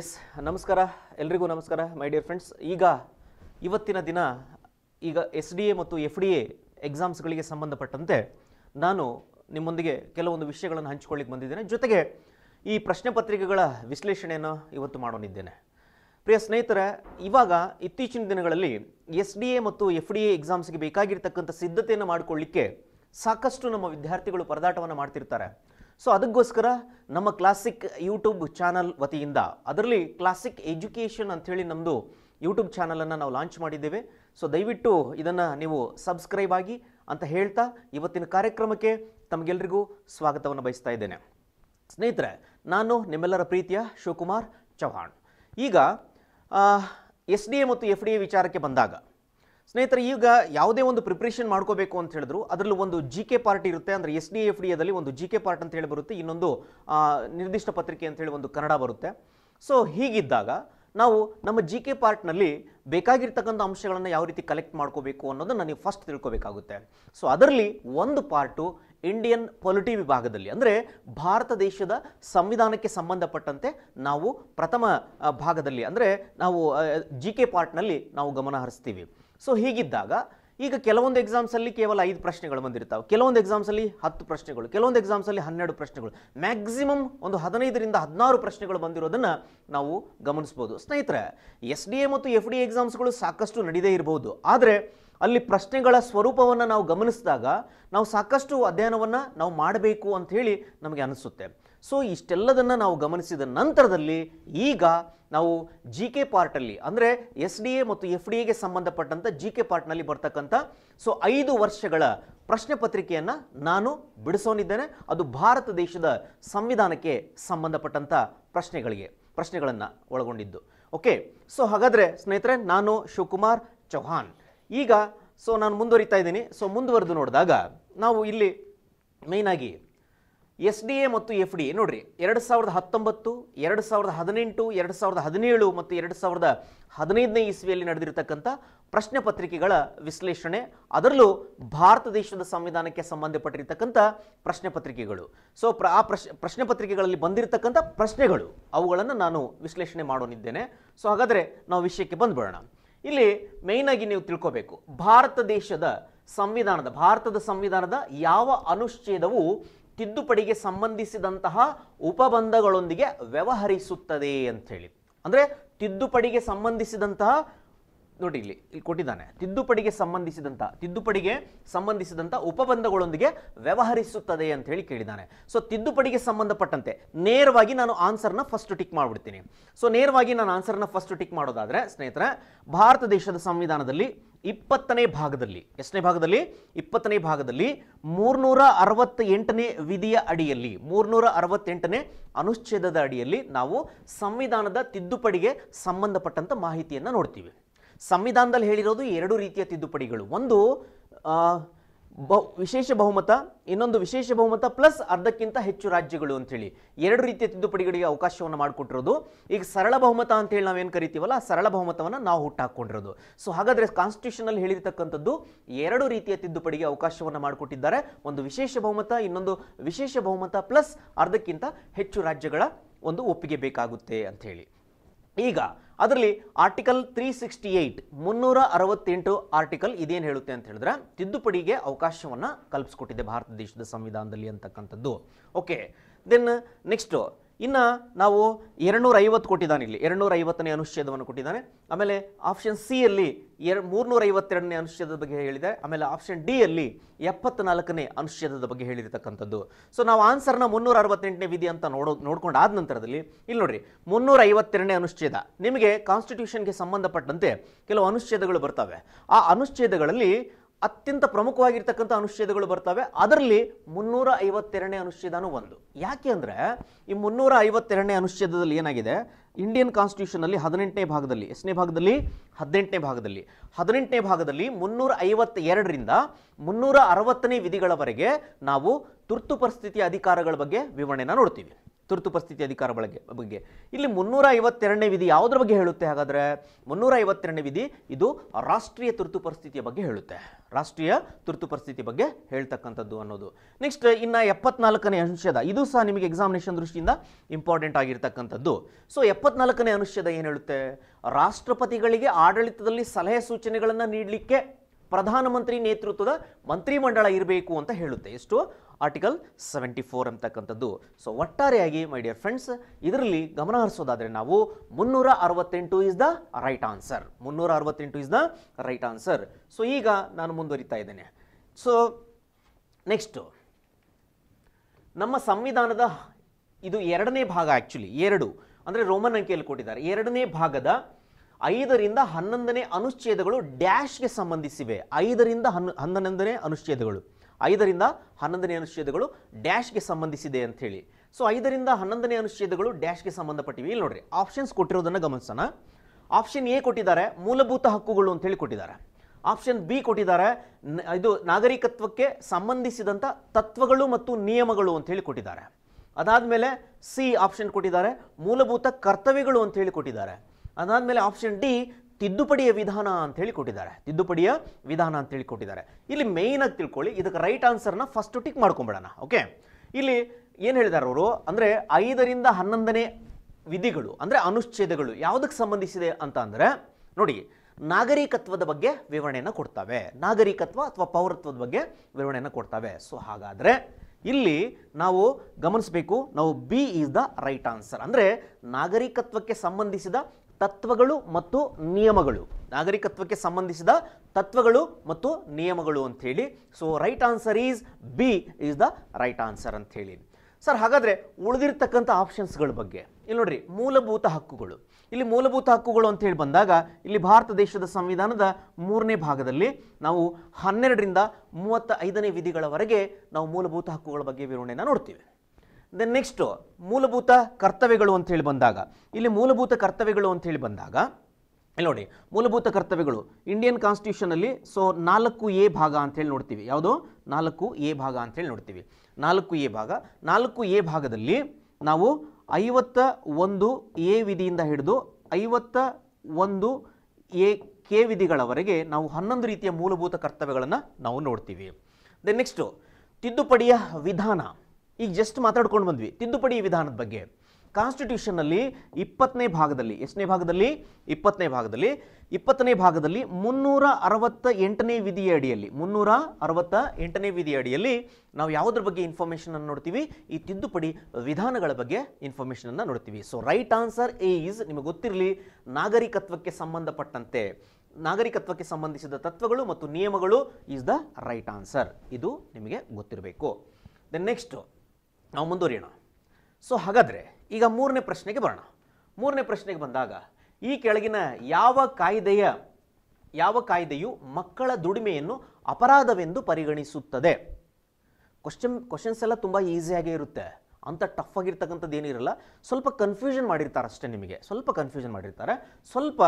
S ನಮಸ್ಕಾರ ಎಲ್ರಿಗೂ ನಮಸ್ಕಾರ ಮೈ ಡಿಯರ್ ಫ್ರೆಂಡ್ಸ್ ಈಗ ಇವತ್ತಿನ ದಿನ ಈಗ ಎಸ್ ಡಿ ಎ ಮತ್ತು ಎಫ್ ಡಿ ಎ ಎಕ್ಸಾಮ್ಸ್ಗಳಿಗೆ ಸಂಬಂಧಪಟ್ಟಂತೆ ನಾನು ನಿಮ್ಮೊಂದಿಗೆ ಕೆಲವೊಂದು ವಿಷಯಗಳನ್ನು ಹಂಚಿಕೊಳ್ಳಿಕ್ಕೆ ಬಂದಿದ್ದೇನೆ ಜೊತೆಗೆ ಈ ಪ್ರಶ್ನೆ ಪತ್ರಿಕೆಗಳ ವಿಶ್ಲೇಷಣೆಯನ್ನು ಇವತ್ತು ಮಾಡೋನಿದ್ದೇನೆ ಪ್ರಿಯ ಸ್ನೇಹಿತರೆ ಇವಾಗ ಇತ್ತೀಚಿನ ದಿನಗಳಲ್ಲಿ ಎಸ್ ಡಿ ಎ ಮತ್ತು ಎಫ್ ಡಿ ಎ ಎಕ್ಸಾಮ್ಸ್ಗೆ ಬೇಕಾಗಿರ್ತಕ್ಕಂಥ ಸಿದ್ಧತೆಯನ್ನು ಮಾಡಿಕೊಳ್ಳಿಕ್ಕೆ ಸಾಕಷ್ಟು ನಮ್ಮ ವಿದ್ಯಾರ್ಥಿಗಳು ಪರದಾಟವನ್ನು ಮಾಡ್ತಿರ್ತಾರೆ ಸೊ ಅದಕ್ಕೋಸ್ಕರ ನಮ್ಮ ಕ್ಲಾಸಿಕ್ ಯೂಟ್ಯೂಬ್ ಚಾನಲ್ ವತಿಯಿಂದ ಅದರಲ್ಲಿ ಕ್ಲಾಸಿಕ್ ಎಜುಕೇಷನ್ ಅಂಥೇಳಿ ನಮ್ಮದು ಯೂಟ್ಯೂಬ್ ಚಾನಲನ್ನು ನಾವು ಲಾಂಚ್ ಮಾಡಿದ್ದೇವೆ ಸೊ ದಯವಿಟ್ಟು ಇದನ್ನು ನೀವು ಸಬ್ಸ್ಕ್ರೈಬ್ ಆಗಿ ಅಂತ ಹೇಳ್ತಾ ಇವತ್ತಿನ ಕಾರ್ಯಕ್ರಮಕ್ಕೆ ತಮಗೆಲ್ಲರಿಗೂ ಸ್ವಾಗತವನ್ನು ಬಯಸ್ತಾ ಇದ್ದೇನೆ ಸ್ನೇಹಿತರೆ ನಾನು ನಿಮ್ಮೆಲ್ಲರ ಪ್ರೀತಿಯ ಶಿವಕುಮಾರ್ ಚೌಹಾಣ್ ಈಗ ಎಸ್ ಡಿ ಎ ಮತ್ತು ಎಫ್ ಡಿ ಎ ವಿಚಾರಕ್ಕೆ ಬಂದಾಗ ಸ್ನೇಹಿತರೆ ಈಗ ಯಾವುದೇ ಒಂದು ಪ್ರಿಪ್ರೇಷನ್ ಮಾಡ್ಕೋಬೇಕು ಅಂತ ಹೇಳಿದ್ರು ಅದರಲ್ಲಿ ಒಂದು ಜಿ ಕೆ ಪಾರ್ಟ್ ಇರುತ್ತೆ ಅಂದರೆ ಎಸ್ ಡಿ ಎಫ್ ಡಿ ಎದಲ್ಲಿ ಒಂದು ಜಿ ಕೆ ಪಾರ್ಟ್ ಅಂತ ಹೇಳಿ ಬರುತ್ತೆ ಇನ್ನೊಂದು ನಿರ್ದಿಷ್ಟ ಪತ್ರಿಕೆ ಅಂತ ಹೇಳಿ ಒಂದು ಕನ್ನಡ ಬರುತ್ತೆ ಸೊ ಹೀಗಿದ್ದಾಗ ನಾವು ನಮ್ಮ ಜಿ ಕೆ ಪಾರ್ಟ್ನಲ್ಲಿ ಬೇಕಾಗಿರ್ತಕ್ಕಂಥ ಅಂಶಗಳನ್ನು ಯಾವ ರೀತಿ ಕಲೆಕ್ಟ್ ಮಾಡ್ಕೋಬೇಕು ಅನ್ನೋದು ನನಗೆ ಫಸ್ಟ್ ತಿಳ್ಕೋಬೇಕಾಗುತ್ತೆ ಸೊ ಅದರಲ್ಲಿ ಒಂದು ಪಾರ್ಟು ಇಂಡಿಯನ್ ಪೊಲಿಟಿ ವಿಭಾಗದಲ್ಲಿ ಅಂದರೆ ಭಾರತ ದೇಶದ ಸಂವಿಧಾನಕ್ಕೆ ಸಂಬಂಧಪಟ್ಟಂತೆ ನಾವು ಪ್ರಥಮ ಭಾಗದಲ್ಲಿ ಅಂದರೆ ನಾವು ಜಿ ಕೆ ಪಾರ್ಟ್ನಲ್ಲಿ ನಾವು ಗಮನ ಹರಿಸ್ತೀವಿ ಸೊ ಹೀಗಿದ್ದಾಗ ಈಗ ಕೆಲವೊಂದು ಎಕ್ಸಾಮ್ಸಲ್ಲಿ ಕೇವಲ ಐದು ಪ್ರಶ್ನೆಗಳು ಬಂದಿರ್ತಾವೆ ಕೆಲವೊಂದು ಎಕ್ಸಾಮ್ಸಲ್ಲಿ ಹತ್ತು ಪ್ರಶ್ನೆಗಳು ಕೆಲವೊಂದು ಎಕ್ಸಾಮ್ಸಲ್ಲಿ ಹನ್ನೆರಡು ಪ್ರಶ್ನೆಗಳು ಮ್ಯಾಕ್ಸಿಮಮ್ ಒಂದು ಹದಿನೈದರಿಂದ ಹದಿನಾರು ಪ್ರಶ್ನೆಗಳು ಬಂದಿರೋದನ್ನು ನಾವು ಗಮನಿಸ್ಬೋದು ಸ್ನೇಹಿತರೆ ಎಸ್ ಡಿ ಎ ಮತ್ತು ಎಫ್ ಡಿ ಎಕ್ಸಾಮ್ಸ್ಗಳು ಸಾಕಷ್ಟು ನಡೀದೇ ಇರಬಹುದು ಆದರೆ ಅಲ್ಲಿ ಪ್ರಶ್ನೆಗಳ ಸ್ವರೂಪವನ್ನು ನಾವು ಗಮನಿಸಿದಾಗ ನಾವು ಸಾಕಷ್ಟು ಅಧ್ಯಯನವನ್ನು ನಾವು ಮಾಡಬೇಕು ಅಂಥೇಳಿ ನಮಗೆ ಅನಿಸುತ್ತೆ ಸೊ ಇಷ್ಟೆಲ್ಲದನ್ನು ನಾವು ಗಮನಿಸಿದ ನಂತರದಲ್ಲಿ ಈಗ ನಾವು ಜಿ ಕೆ ಪಾರ್ಟಲ್ಲಿ ಅಂದರೆ ಎಸ್ ಡಿ ಎ ಮತ್ತು ಎಫ್ ಡಿ ಎಗೆ ಸಂಬಂಧಪಟ್ಟಂಥ ಜಿ ಕೆ ಪಾರ್ಟ್ನಲ್ಲಿ ಬರ್ತಕ್ಕಂಥ ಸೊ ಐದು ವರ್ಷಗಳ ಪ್ರಶ್ನೆ ಪತ್ರಿಕೆಯನ್ನು ನಾನು ಬಿಡಿಸೋನಿದ್ದೇನೆ ಅದು ಭಾರತ ದೇಶದ ಸಂವಿಧಾನಕ್ಕೆ ಸಂಬಂಧಪಟ್ಟಂಥ ಪ್ರಶ್ನೆಗಳಿಗೆ ಪ್ರಶ್ನೆಗಳನ್ನು ಒಳಗೊಂಡಿದ್ದು ಓಕೆ ಸೊ ಹಾಗಾದರೆ ಸ್ನೇಹಿತರೆ ನಾನು ಶಿವಕುಮಾರ್ ಚೌಹಾನ್ ಈಗ ಸೊ ನಾನು ಮುಂದುವರಿತಾ ಇದ್ದೀನಿ ಸೊ ಮುಂದುವರೆದು ನೋಡಿದಾಗ ನಾವು ಇಲ್ಲಿ ಮೇಯ್ನಾಗಿ ಎಸ್ ಡಿ ಎ ಮತ್ತು ಎಫ್ ಡಿ ಎ ನೋಡ್ರಿ ಎರಡು ಸಾವಿರದ ಹತ್ತೊಂಬತ್ತು ಎರಡು ಸಾವಿರದ ಹದಿನೆಂಟು ಎರಡು ಸಾವಿರದ ಹದಿನೇಳು ಮತ್ತು ಎರಡು ಸಾವಿರದ ಹದಿನೈದನೇ ಇಸ್ವಿಯಲ್ಲಿ ನಡೆದಿರತಕ್ಕಂಥ ಪ್ರಶ್ನೆ ಪತ್ರಿಕೆಗಳ ವಿಶ್ಲೇಷಣೆ ಅದರಲ್ಲೂ ಭಾರತ ದೇಶದ ಸಂವಿಧಾನಕ್ಕೆ ಸಂಬಂಧಪಟ್ಟಿರ್ತಕ್ಕಂಥ ಪ್ರಶ್ನೆ ಪತ್ರಿಕೆಗಳು ಸೊ ಪ್ರ ಆ ಪ್ರಶ್ ಪ್ರಶ್ನೆ ಪತ್ರಿಕೆಗಳಲ್ಲಿ ಬಂದಿರತಕ್ಕಂಥ ಪ್ರಶ್ನೆಗಳು ಅವುಗಳನ್ನು ನಾನು ವಿಶ್ಲೇಷಣೆ ಮಾಡೋನಿದ್ದೇನೆ ಸೊ ಹಾಗಾದರೆ ನಾವು ವಿಷಯಕ್ಕೆ ಬಂದ್ಬಿಡೋಣ ಇಲ್ಲಿ ಮೇಯ್ನಾಗಿ ನೀವು ತಿಳ್ಕೋಬೇಕು ಭಾರತ ದೇಶದ ಸಂವಿಧಾನದ ಭಾರತದ ಸಂವಿಧಾನದ ಯಾವ ಅನುಚ್ಛೇದವು ತಿದ್ದುಪಡಿಗೆ ಸಂಬಂಧಿಸಿದಂತಹ ಉಪಬಂಧಗಳೊಂದಿಗೆ ವ್ಯವಹರಿಸುತ್ತದೆ ಅಂತ ಹೇಳಿ ಅಂದರೆ ತಿದ್ದುಪಡಿಗೆ ಸಂಬಂಧಿಸಿದಂತಹ ನೋಡಿ ಇಲ್ಲಿ ಇಲ್ಲಿ ಕೊಟ್ಟಿದ್ದಾನೆ ತಿದ್ದುಪಡಿಗೆ ಸಂಬಂಧಿಸಿದಂತಹ ತಿದ್ದುಪಡಿಗೆ ಸಂಬಂಧಿಸಿದಂತಹ ಉಪಬಂಧಗಳೊಂದಿಗೆ ವ್ಯವಹರಿಸುತ್ತದೆ ಅಂತ ಹೇಳಿ ಕೇಳಿದ್ದಾನೆ ಸೊ ತಿದ್ದುಪಡಿಗೆ ಸಂಬಂಧಪಟ್ಟಂತೆ ನೇರವಾಗಿ ನಾನು ಆನ್ಸರ್ನ ಫಸ್ಟ್ ಟಿಕ್ ಮಾಡಿಬಿಡ್ತೀನಿ ಸೊ ನೇರವಾಗಿ ನಾನು ಆನ್ಸರ್ನ ಫಸ್ಟ್ ಟಿಕ್ ಮಾಡೋದಾದರೆ ಸ್ನೇಹಿತರೆ ಭಾರತ ದೇಶದ ಸಂವಿಧಾನದಲ್ಲಿ ಇಪ್ಪತ್ತನೇ ಭಾಗದಲ್ಲಿ ಎಷ್ಟನೇ ಭಾಗದಲ್ಲಿ ಇಪ್ಪತ್ತನೇ ಭಾಗದಲ್ಲಿ ಮೂರ್ನೂರ ಅರವತ್ತೆಂಟನೇ ವಿಧಿಯ ಅಡಿಯಲ್ಲಿ ಮೂರ್ನೂರ ಅರವತ್ತೆಂಟನೇ ಅನುಚ್ಛೇದದ ಅಡಿಯಲ್ಲಿ ನಾವು ಸಂವಿಧಾನದ ತಿದ್ದುಪಡಿಗೆ ಸಂಬಂಧಪಟ್ಟಂಥ ಮಾಹಿತಿಯನ್ನು ನೋಡ್ತೀವಿ ಸಂವಿಧಾನದಲ್ಲಿ ಹೇಳಿರೋದು ಎರಡು ರೀತಿಯ ತಿದ್ದುಪಡಿಗಳು ಒಂದು ಬಹು ವಿಶೇಷ ಬಹುಮತ ಇನ್ನೊಂದು ವಿಶೇಷ ಬಹುಮತ ಪ್ಲಸ್ ಅರ್ಧಕ್ಕಿಂತ ಹೆಚ್ಚು ರಾಜ್ಯಗಳು ಹೇಳಿ ಎರಡು ರೀತಿಯ ತಿದ್ದುಪಡಿಗಳಿಗೆ ಅವಕಾಶವನ್ನು ಮಾಡಿಕೊಟ್ಟಿರೋದು ಈಗ ಸರಳ ಬಹುಮತ ಅಂತೇಳಿ ನಾವೇನು ಕರಿತೀವಲ್ಲ ಸರಳ ಬಹುಮತವನ್ನು ನಾವು ಹುಟ್ಟಾಕೊಂಡಿರೋದು ಸೊ ಹಾಗಾದರೆ ಕಾನ್ಸ್ಟಿಟ್ಯೂಷನಲ್ಲಿ ಹೇಳಿರ್ತಕ್ಕಂಥದ್ದು ಎರಡು ರೀತಿಯ ತಿದ್ದುಪಡಿಗೆ ಅವಕಾಶವನ್ನು ಮಾಡಿಕೊಟ್ಟಿದ್ದಾರೆ ಒಂದು ವಿಶೇಷ ಬಹುಮತ ಇನ್ನೊಂದು ವಿಶೇಷ ಬಹುಮತ ಪ್ಲಸ್ ಅರ್ಧಕ್ಕಿಂತ ಹೆಚ್ಚು ರಾಜ್ಯಗಳ ಒಂದು ಒಪ್ಪಿಗೆ ಬೇಕಾಗುತ್ತೆ ಅಂಥೇಳಿ ಈಗ ಅದರಲ್ಲಿ ಆರ್ಟಿಕಲ್ ತ್ರೀ ಸಿಕ್ಸ್ಟಿ ಏಟ್ ಮುನ್ನೂರ ಅರವತ್ತೆಂಟು ಆರ್ಟಿಕಲ್ ಇದೇನು ಹೇಳುತ್ತೆ ಅಂತ ಹೇಳಿದ್ರೆ ತಿದ್ದುಪಡಿಗೆ ಅವಕಾಶವನ್ನು ಕಲ್ಪಿಸ್ಕೊಟ್ಟಿದೆ ಭಾರತ ದೇಶದ ಸಂವಿಧಾನದಲ್ಲಿ ಅಂತಕ್ಕಂಥದ್ದು ಓಕೆ ದೆನ್ ನೆಕ್ಸ್ಟು ಇನ್ನು ನಾವು ಎರಡುನೂರ ಐವತ್ತು ಕೊಟ್ಟಿದ್ದಾನೆ ಇಲ್ಲಿ ಎರಡುನೂರ ಐವತ್ತನೇ ಅನುಚ್ಛೇದವನ್ನು ಕೊಟ್ಟಿದ್ದಾನೆ ಆಮೇಲೆ ಆಪ್ಷನ್ ಸಿ ಅಲ್ಲಿ ಎರ್ ಮೂರ್ನೂರ ಐವತ್ತೆರಡನೇ ಅನುಚ್ಛೇದದ ಬಗ್ಗೆ ಹೇಳಿದೆ ಆಮೇಲೆ ಆಪ್ಷನ್ ಡಿ ಅಲ್ಲಿ ಎಪ್ಪತ್ನಾಲ್ಕನೇ ಅನುಚ್ಛೇದದ ಬಗ್ಗೆ ಹೇಳಿರತಕ್ಕಂಥದ್ದು ಸೊ ನಾವು ಆನ್ಸರ್ನ ಮುನ್ನೂರ ಅರವತ್ತೆಂಟನೇ ವಿಧಿ ಅಂತ ನೋಡೋ ಆದ ನಂತರದಲ್ಲಿ ಇಲ್ಲಿ ನೋಡಿರಿ ಮುನ್ನೂರ ಐವತ್ತೆರಡನೇ ಅನುಚ್ಛೇದ ನಿಮಗೆ ಕಾನ್ಸ್ಟಿಟ್ಯೂಷನ್ಗೆ ಸಂಬಂಧಪಟ್ಟಂತೆ ಕೆಲವು ಅನುಚ್ಛೇದಗಳು ಬರ್ತವೆ ಆ ಅನುಚ್ಛೇದಗಳಲ್ಲಿ ಅತ್ಯಂತ ಪ್ರಮುಖವಾಗಿರ್ತಕ್ಕಂಥ ಅನುಚ್ಛೇದಗಳು ಬರ್ತವೆ ಅದರಲ್ಲಿ ಮುನ್ನೂರ ಐವತ್ತೆರಡನೇ ಅನುಚ್ಛೇದನೂ ಒಂದು ಯಾಕೆ ಅಂದರೆ ಈ ಮುನ್ನೂರ ಐವತ್ತೆರಡನೇ ಅನುಚ್ಛೇದದಲ್ಲಿ ಏನಾಗಿದೆ ಇಂಡಿಯನ್ ಕಾನ್ಸ್ಟಿಟ್ಯೂಷನಲ್ಲಿ ಹದಿನೆಂಟನೇ ಭಾಗದಲ್ಲಿ ಎಷ್ಟನೇ ಭಾಗದಲ್ಲಿ ಹದಿನೆಂಟನೇ ಭಾಗದಲ್ಲಿ ಹದಿನೆಂಟನೇ ಭಾಗದಲ್ಲಿ ಮುನ್ನೂರ ಐವತ್ತೆರಡರಿಂದ ಮುನ್ನೂರ ಅರವತ್ತನೇ ವಿಧಿಗಳವರೆಗೆ ನಾವು ತುರ್ತು ಪರಿಸ್ಥಿತಿಯ ಅಧಿಕಾರಗಳ ಬಗ್ಗೆ ವಿವರಣೆನ ನೋಡ್ತೀವಿ ತುರ್ತು ಪರಿಸ್ಥಿತಿ ಅಧಿಕಾರ ಬಳಕೆ ಬಗ್ಗೆ ಇಲ್ಲಿ ಮುನ್ನೂರ ಐವತ್ತೆರಡನೇ ವಿಧಿ ಯಾವುದ್ರ ಬಗ್ಗೆ ಹೇಳುತ್ತೆ ಹಾಗಾದರೆ ಮುನ್ನೂರ ಐವತ್ತೆರಡನೇ ವಿಧಿ ಇದು ರಾಷ್ಟ್ರೀಯ ತುರ್ತು ಪರಿಸ್ಥಿತಿಯ ಬಗ್ಗೆ ಹೇಳುತ್ತೆ ರಾಷ್ಟ್ರೀಯ ತುರ್ತು ಪರಿಸ್ಥಿತಿ ಬಗ್ಗೆ ಹೇಳ್ತಕ್ಕಂಥದ್ದು ಅನ್ನೋದು ನೆಕ್ಸ್ಟ್ ಇನ್ನು ಎಪ್ಪತ್ನಾಲ್ಕನೇ ಅನುಷ್ಯದ ಇದು ಸಹ ನಿಮಗೆ ಎಕ್ಸಾಮಿನೇಷನ್ ದೃಷ್ಟಿಯಿಂದ ಇಂಪಾರ್ಟೆಂಟ್ ಆಗಿರ್ತಕ್ಕಂಥದ್ದು ಸೊ ಎಪ್ಪತ್ನಾಲ್ಕನೇ ಅನುಷ್ಯದ ಏನು ಹೇಳುತ್ತೆ ರಾಷ್ಟ್ರಪತಿಗಳಿಗೆ ಆಡಳಿತದಲ್ಲಿ ಸಲಹೆ ಸೂಚನೆಗಳನ್ನು ನೀಡಲಿಕ್ಕೆ ಪ್ರಧಾನಮಂತ್ರಿ ನೇತೃತ್ವದ ಮಂಡಳ ಇರಬೇಕು ಅಂತ ಹೇಳುತ್ತೆ ಎಷ್ಟು ಆರ್ಟಿಕಲ್ ಸೆವೆಂಟಿ ಫೋರ್ ಅಂತಕ್ಕಂಥದ್ದು ಸೊ ಒಟ್ಟಾರೆಯಾಗಿ ಮೈ ಡಿಯರ್ ಫ್ರೆಂಡ್ಸ್ ಇದರಲ್ಲಿ ಗಮನ ಹರಿಸೋದಾದರೆ ನಾವು ಮುನ್ನೂರ ಅರವತ್ತೆಂಟು ಇಸ್ ದ ರೈಟ್ ಆನ್ಸರ್ ಮುನ್ನೂರ ಅರವತ್ತೆಂಟು is the right answer so ಈಗ ನಾನು ಮುಂದುವರಿತಾ ಇದ್ದೇನೆ ಸೊ ನೆಕ್ಸ್ಟು ನಮ್ಮ ಸಂವಿಧಾನದ ಇದು ಎರಡನೇ ಭಾಗ ಆ್ಯಕ್ಚುಲಿ ಎರಡು ಅಂದರೆ ರೋಮನ್ ಅಂಕೆಯಲ್ಲಿ ಕೊಟ್ಟಿದ್ದಾರೆ ಎರಡನೇ ಭಾಗದ ಐದರಿಂದ ಹನ್ನೊಂದನೇ ಅನುಚ್ಛೇದಗಳು ಡ್ಯಾಶ್ಗೆ ಸಂಬಂಧಿಸಿವೆ ಐದರಿಂದ ಹನ್ನ ಹನ್ನೊಂದನೇ ಅನುಚ್ಛೇದಗಳು ಐದರಿಂದ ಹನ್ನೊಂದನೇ ಅನುಚ್ಛೇದಗಳು ಡ್ಯಾಶ್ಗೆ ಸಂಬಂಧಿಸಿದೆ ಅಂತ ಹೇಳಿ ಸೊ ಐದರಿಂದ ಹನ್ನೊಂದನೇ ಅನುಚ್ಛೇದಗಳು ಡ್ಯಾಶ್ಗೆ ಸಂಬಂಧಪಟ್ಟಿವೆ ಇಲ್ಲಿ ನೋಡ್ರಿ ಆಪ್ಷನ್ಸ್ ಕೊಟ್ಟಿರೋದನ್ನು ಗಮನಿಸೋಣ ಆಪ್ಷನ್ ಎ ಕೊಟ್ಟಿದ್ದಾರೆ ಮೂಲಭೂತ ಹಕ್ಕುಗಳು ಅಂತ ಹೇಳಿ ಕೊಟ್ಟಿದ್ದಾರೆ ಆಪ್ಷನ್ ಬಿ ಕೊಟ್ಟಿದ್ದಾರೆ ಇದು ನಾಗರಿಕತ್ವಕ್ಕೆ ಸಂಬಂಧಿಸಿದಂಥ ತತ್ವಗಳು ಮತ್ತು ನಿಯಮಗಳು ಅಂತ ಹೇಳಿ ಕೊಟ್ಟಿದ್ದಾರೆ ಅದಾದ ಮೇಲೆ ಸಿ ಆಪ್ಷನ್ ಕೊಟ್ಟಿದ್ದಾರೆ ಮೂಲಭೂತ ಕರ್ತವ್ಯಗಳು ಅಂತ ಹೇಳಿ ಕೊಟ್ಟಿದ್ದಾರೆ ಅದಾದಮೇಲೆ ಆಪ್ಷನ್ ಡಿ ತಿದ್ದುಪಡಿಯ ವಿಧಾನ ಅಂತ ಹೇಳಿ ಕೊಟ್ಟಿದ್ದಾರೆ ತಿದ್ದುಪಡಿಯ ವಿಧಾನ ಅಂತ ಹೇಳಿ ಕೊಟ್ಟಿದ್ದಾರೆ ಇಲ್ಲಿ ಮೇಯ್ನ್ ಆಗಿ ತಿಳ್ಕೊಳ್ಳಿ ಇದಕ್ಕೆ ರೈಟ್ ಆನ್ಸರ್ನ ಫಸ್ಟ್ ಟಿಕ್ ಮಾಡ್ಕೊಂಬಿಡೋಣ ಓಕೆ ಇಲ್ಲಿ ಏನು ಹೇಳಿದ್ದಾರೆ ಅವರು ಅಂದರೆ ಐದರಿಂದ ಹನ್ನೊಂದನೇ ವಿಧಿಗಳು ಅಂದರೆ ಅನುಚ್ಛೇದಗಳು ಯಾವುದಕ್ಕೆ ಸಂಬಂಧಿಸಿದೆ ಅಂತ ಅಂದರೆ ನೋಡಿ ನಾಗರಿಕತ್ವದ ಬಗ್ಗೆ ವಿವರಣೆಯನ್ನು ಕೊಡ್ತವೆ ನಾಗರಿಕತ್ವ ಅಥವಾ ಪೌರತ್ವದ ಬಗ್ಗೆ ವಿವರಣೆಯನ್ನು ಕೊಡ್ತವೆ ಸೊ ಹಾಗಾದರೆ ಇಲ್ಲಿ ನಾವು ಗಮನಿಸಬೇಕು ನಾವು B is the right answer ಅಂದರೆ ನಾಗರಿಕತ್ವಕ್ಕೆ ಸಂಬಂಧಿಸಿದ ತತ್ವಗಳು ಮತ್ತು ನಿಯಮಗಳು ನಾಗರಿಕತ್ವಕ್ಕೆ ಸಂಬಂಧಿಸಿದ ತತ್ವಗಳು ಮತ್ತು ನಿಯಮಗಳು ಹೇಳಿ so right answer is B is the right answer ಅಂತ ಹೇಳಿ ಸರ್ ಹಾಗಾದರೆ ಉಳಿದಿರ್ತಕ್ಕಂಥ ಆಪ್ಷನ್ಸ್ಗಳ ಬಗ್ಗೆ ಇಲ್ಲಿ ನೋಡ್ರಿ ಮೂಲಭೂತ ಹಕ್ಕುಗಳು ಇಲ್ಲಿ ಮೂಲಭೂತ ಹಕ್ಕುಗಳು ಅಂತ ಹೇಳಿ ಬಂದಾಗ ಇಲ್ಲಿ ಭಾರತ ದೇಶದ ಸಂವಿಧಾನದ ಮೂರನೇ ಭಾಗದಲ್ಲಿ ನಾವು ಹನ್ನೆರಡರಿಂದ ಮೂವತ್ತ ಐದನೇ ವಿಧಿಗಳವರೆಗೆ ನಾವು ಮೂಲಭೂತ ಹಕ್ಕುಗಳ ಬಗ್ಗೆ ವಿವರಣೆಯನ್ನು ನೋಡ್ತೀವಿ ದೆನ್ ನೆಕ್ಸ್ಟು ಮೂಲಭೂತ ಕರ್ತವ್ಯಗಳು ಅಂತ ಹೇಳಿ ಬಂದಾಗ ಇಲ್ಲಿ ಮೂಲಭೂತ ಕರ್ತವ್ಯಗಳು ಅಂತ ಹೇಳಿ ಬಂದಾಗ ಇಲ್ಲಿ ನೋಡಿ ಮೂಲಭೂತ ಕರ್ತವ್ಯಗಳು ಇಂಡಿಯನ್ ಕಾನ್ಸ್ಟಿಟ್ಯೂಷನಲ್ಲಿ ಸೊ ನಾಲ್ಕು ಎ ಭಾಗ ಅಂತ ಹೇಳಿ ನೋಡ್ತೀವಿ ಯಾವುದು ನಾಲ್ಕು ಎ ಭಾಗ ಅಂತ ಹೇಳಿ ನೋಡ್ತೀವಿ ನಾಲ್ಕು ಎ ಭಾಗ ನಾಲ್ಕು ಎ ಭಾಗದಲ್ಲಿ ನಾವು ಐವತ್ತ ಒಂದು ಎ ವಿಧಿಯಿಂದ ಹಿಡಿದು ಐವತ್ತ ಒಂದು ಎ ಕೆ ವಿಧಿಗಳವರೆಗೆ ನಾವು ಹನ್ನೊಂದು ರೀತಿಯ ಮೂಲಭೂತ ಕರ್ತವ್ಯಗಳನ್ನು ನಾವು ನೋಡ್ತೀವಿ ದೆನ್ ನೆಕ್ಸ್ಟು ತಿದ್ದುಪಡಿಯ ವಿಧಾನ ಈಗ ಜಸ್ಟ್ ಮಾತಾಡ್ಕೊಂಡು ಬಂದ್ವಿ ತಿದ್ದುಪಡಿ ವಿಧಾನದ ಬಗ್ಗೆ ಕಾನ್ಸ್ಟಿಟ್ಯೂಷನ್ನಲ್ಲಿ ಇಪ್ಪತ್ತನೇ ಭಾಗದಲ್ಲಿ ಎಷ್ಟನೇ ಭಾಗದಲ್ಲಿ ಇಪ್ಪತ್ತನೇ ಭಾಗದಲ್ಲಿ ಇಪ್ಪತ್ತನೇ ಭಾಗದಲ್ಲಿ ಮುನ್ನೂರ ಅರವತ್ತ ಎಂಟನೇ ವಿಧಿಯ ಅಡಿಯಲ್ಲಿ ಮುನ್ನೂರ ಅರವತ್ತ ಎಂಟನೇ ವಿಧಿಯ ಅಡಿಯಲ್ಲಿ ನಾವು ಯಾವುದ್ರ ಬಗ್ಗೆ ಅನ್ನು ನೋಡ್ತೀವಿ ಈ ತಿದ್ದುಪಡಿ ವಿಧಾನಗಳ ಬಗ್ಗೆ ಇನ್ಫಾರ್ಮೇಷನನ್ನು ನೋಡ್ತೀವಿ ಸೊ ರೈಟ್ ಆನ್ಸರ್ ಈಸ್ ನಿಮಗೆ ಗೊತ್ತಿರಲಿ ನಾಗರಿಕತ್ವಕ್ಕೆ ಸಂಬಂಧಪಟ್ಟಂತೆ ನಾಗರಿಕತ್ವಕ್ಕೆ ಸಂಬಂಧಿಸಿದ ತತ್ವಗಳು ಮತ್ತು ನಿಯಮಗಳು ಈಸ್ ದ ರೈಟ್ ಆನ್ಸರ್ ಇದು ನಿಮಗೆ ಗೊತ್ತಿರಬೇಕು ದೆನ್ ನೆಕ್ಸ್ಟ್ ನಾವು ಮುಂದುವರಿಯೋಣ ಸೊ ಹಾಗಾದರೆ ಈಗ ಮೂರನೇ ಪ್ರಶ್ನೆಗೆ ಬರೋಣ ಮೂರನೇ ಪ್ರಶ್ನೆಗೆ ಬಂದಾಗ ಈ ಕೆಳಗಿನ ಯಾವ ಕಾಯ್ದೆಯ ಯಾವ ಕಾಯ್ದೆಯು ಮಕ್ಕಳ ದುಡಿಮೆಯನ್ನು ಅಪರಾಧವೆಂದು ಪರಿಗಣಿಸುತ್ತದೆ ಕ್ವಶನ್ ಕ್ವಶನ್ಸ್ ಎಲ್ಲ ತುಂಬ ಈಸಿಯಾಗೇ ಇರುತ್ತೆ ಅಂತ ಟಫ್ ಆಗಿರ್ತಕ್ಕಂಥದ್ದು ಏನಿರಲ್ಲ ಸ್ವಲ್ಪ ಕನ್ಫ್ಯೂಷನ್ ಮಾಡಿರ್ತಾರೆ ಅಷ್ಟೇ ನಿಮಗೆ ಸ್ವಲ್ಪ ಕನ್ಫ್ಯೂಷನ್ ಮಾಡಿರ್ತಾರೆ ಸ್ವಲ್ಪ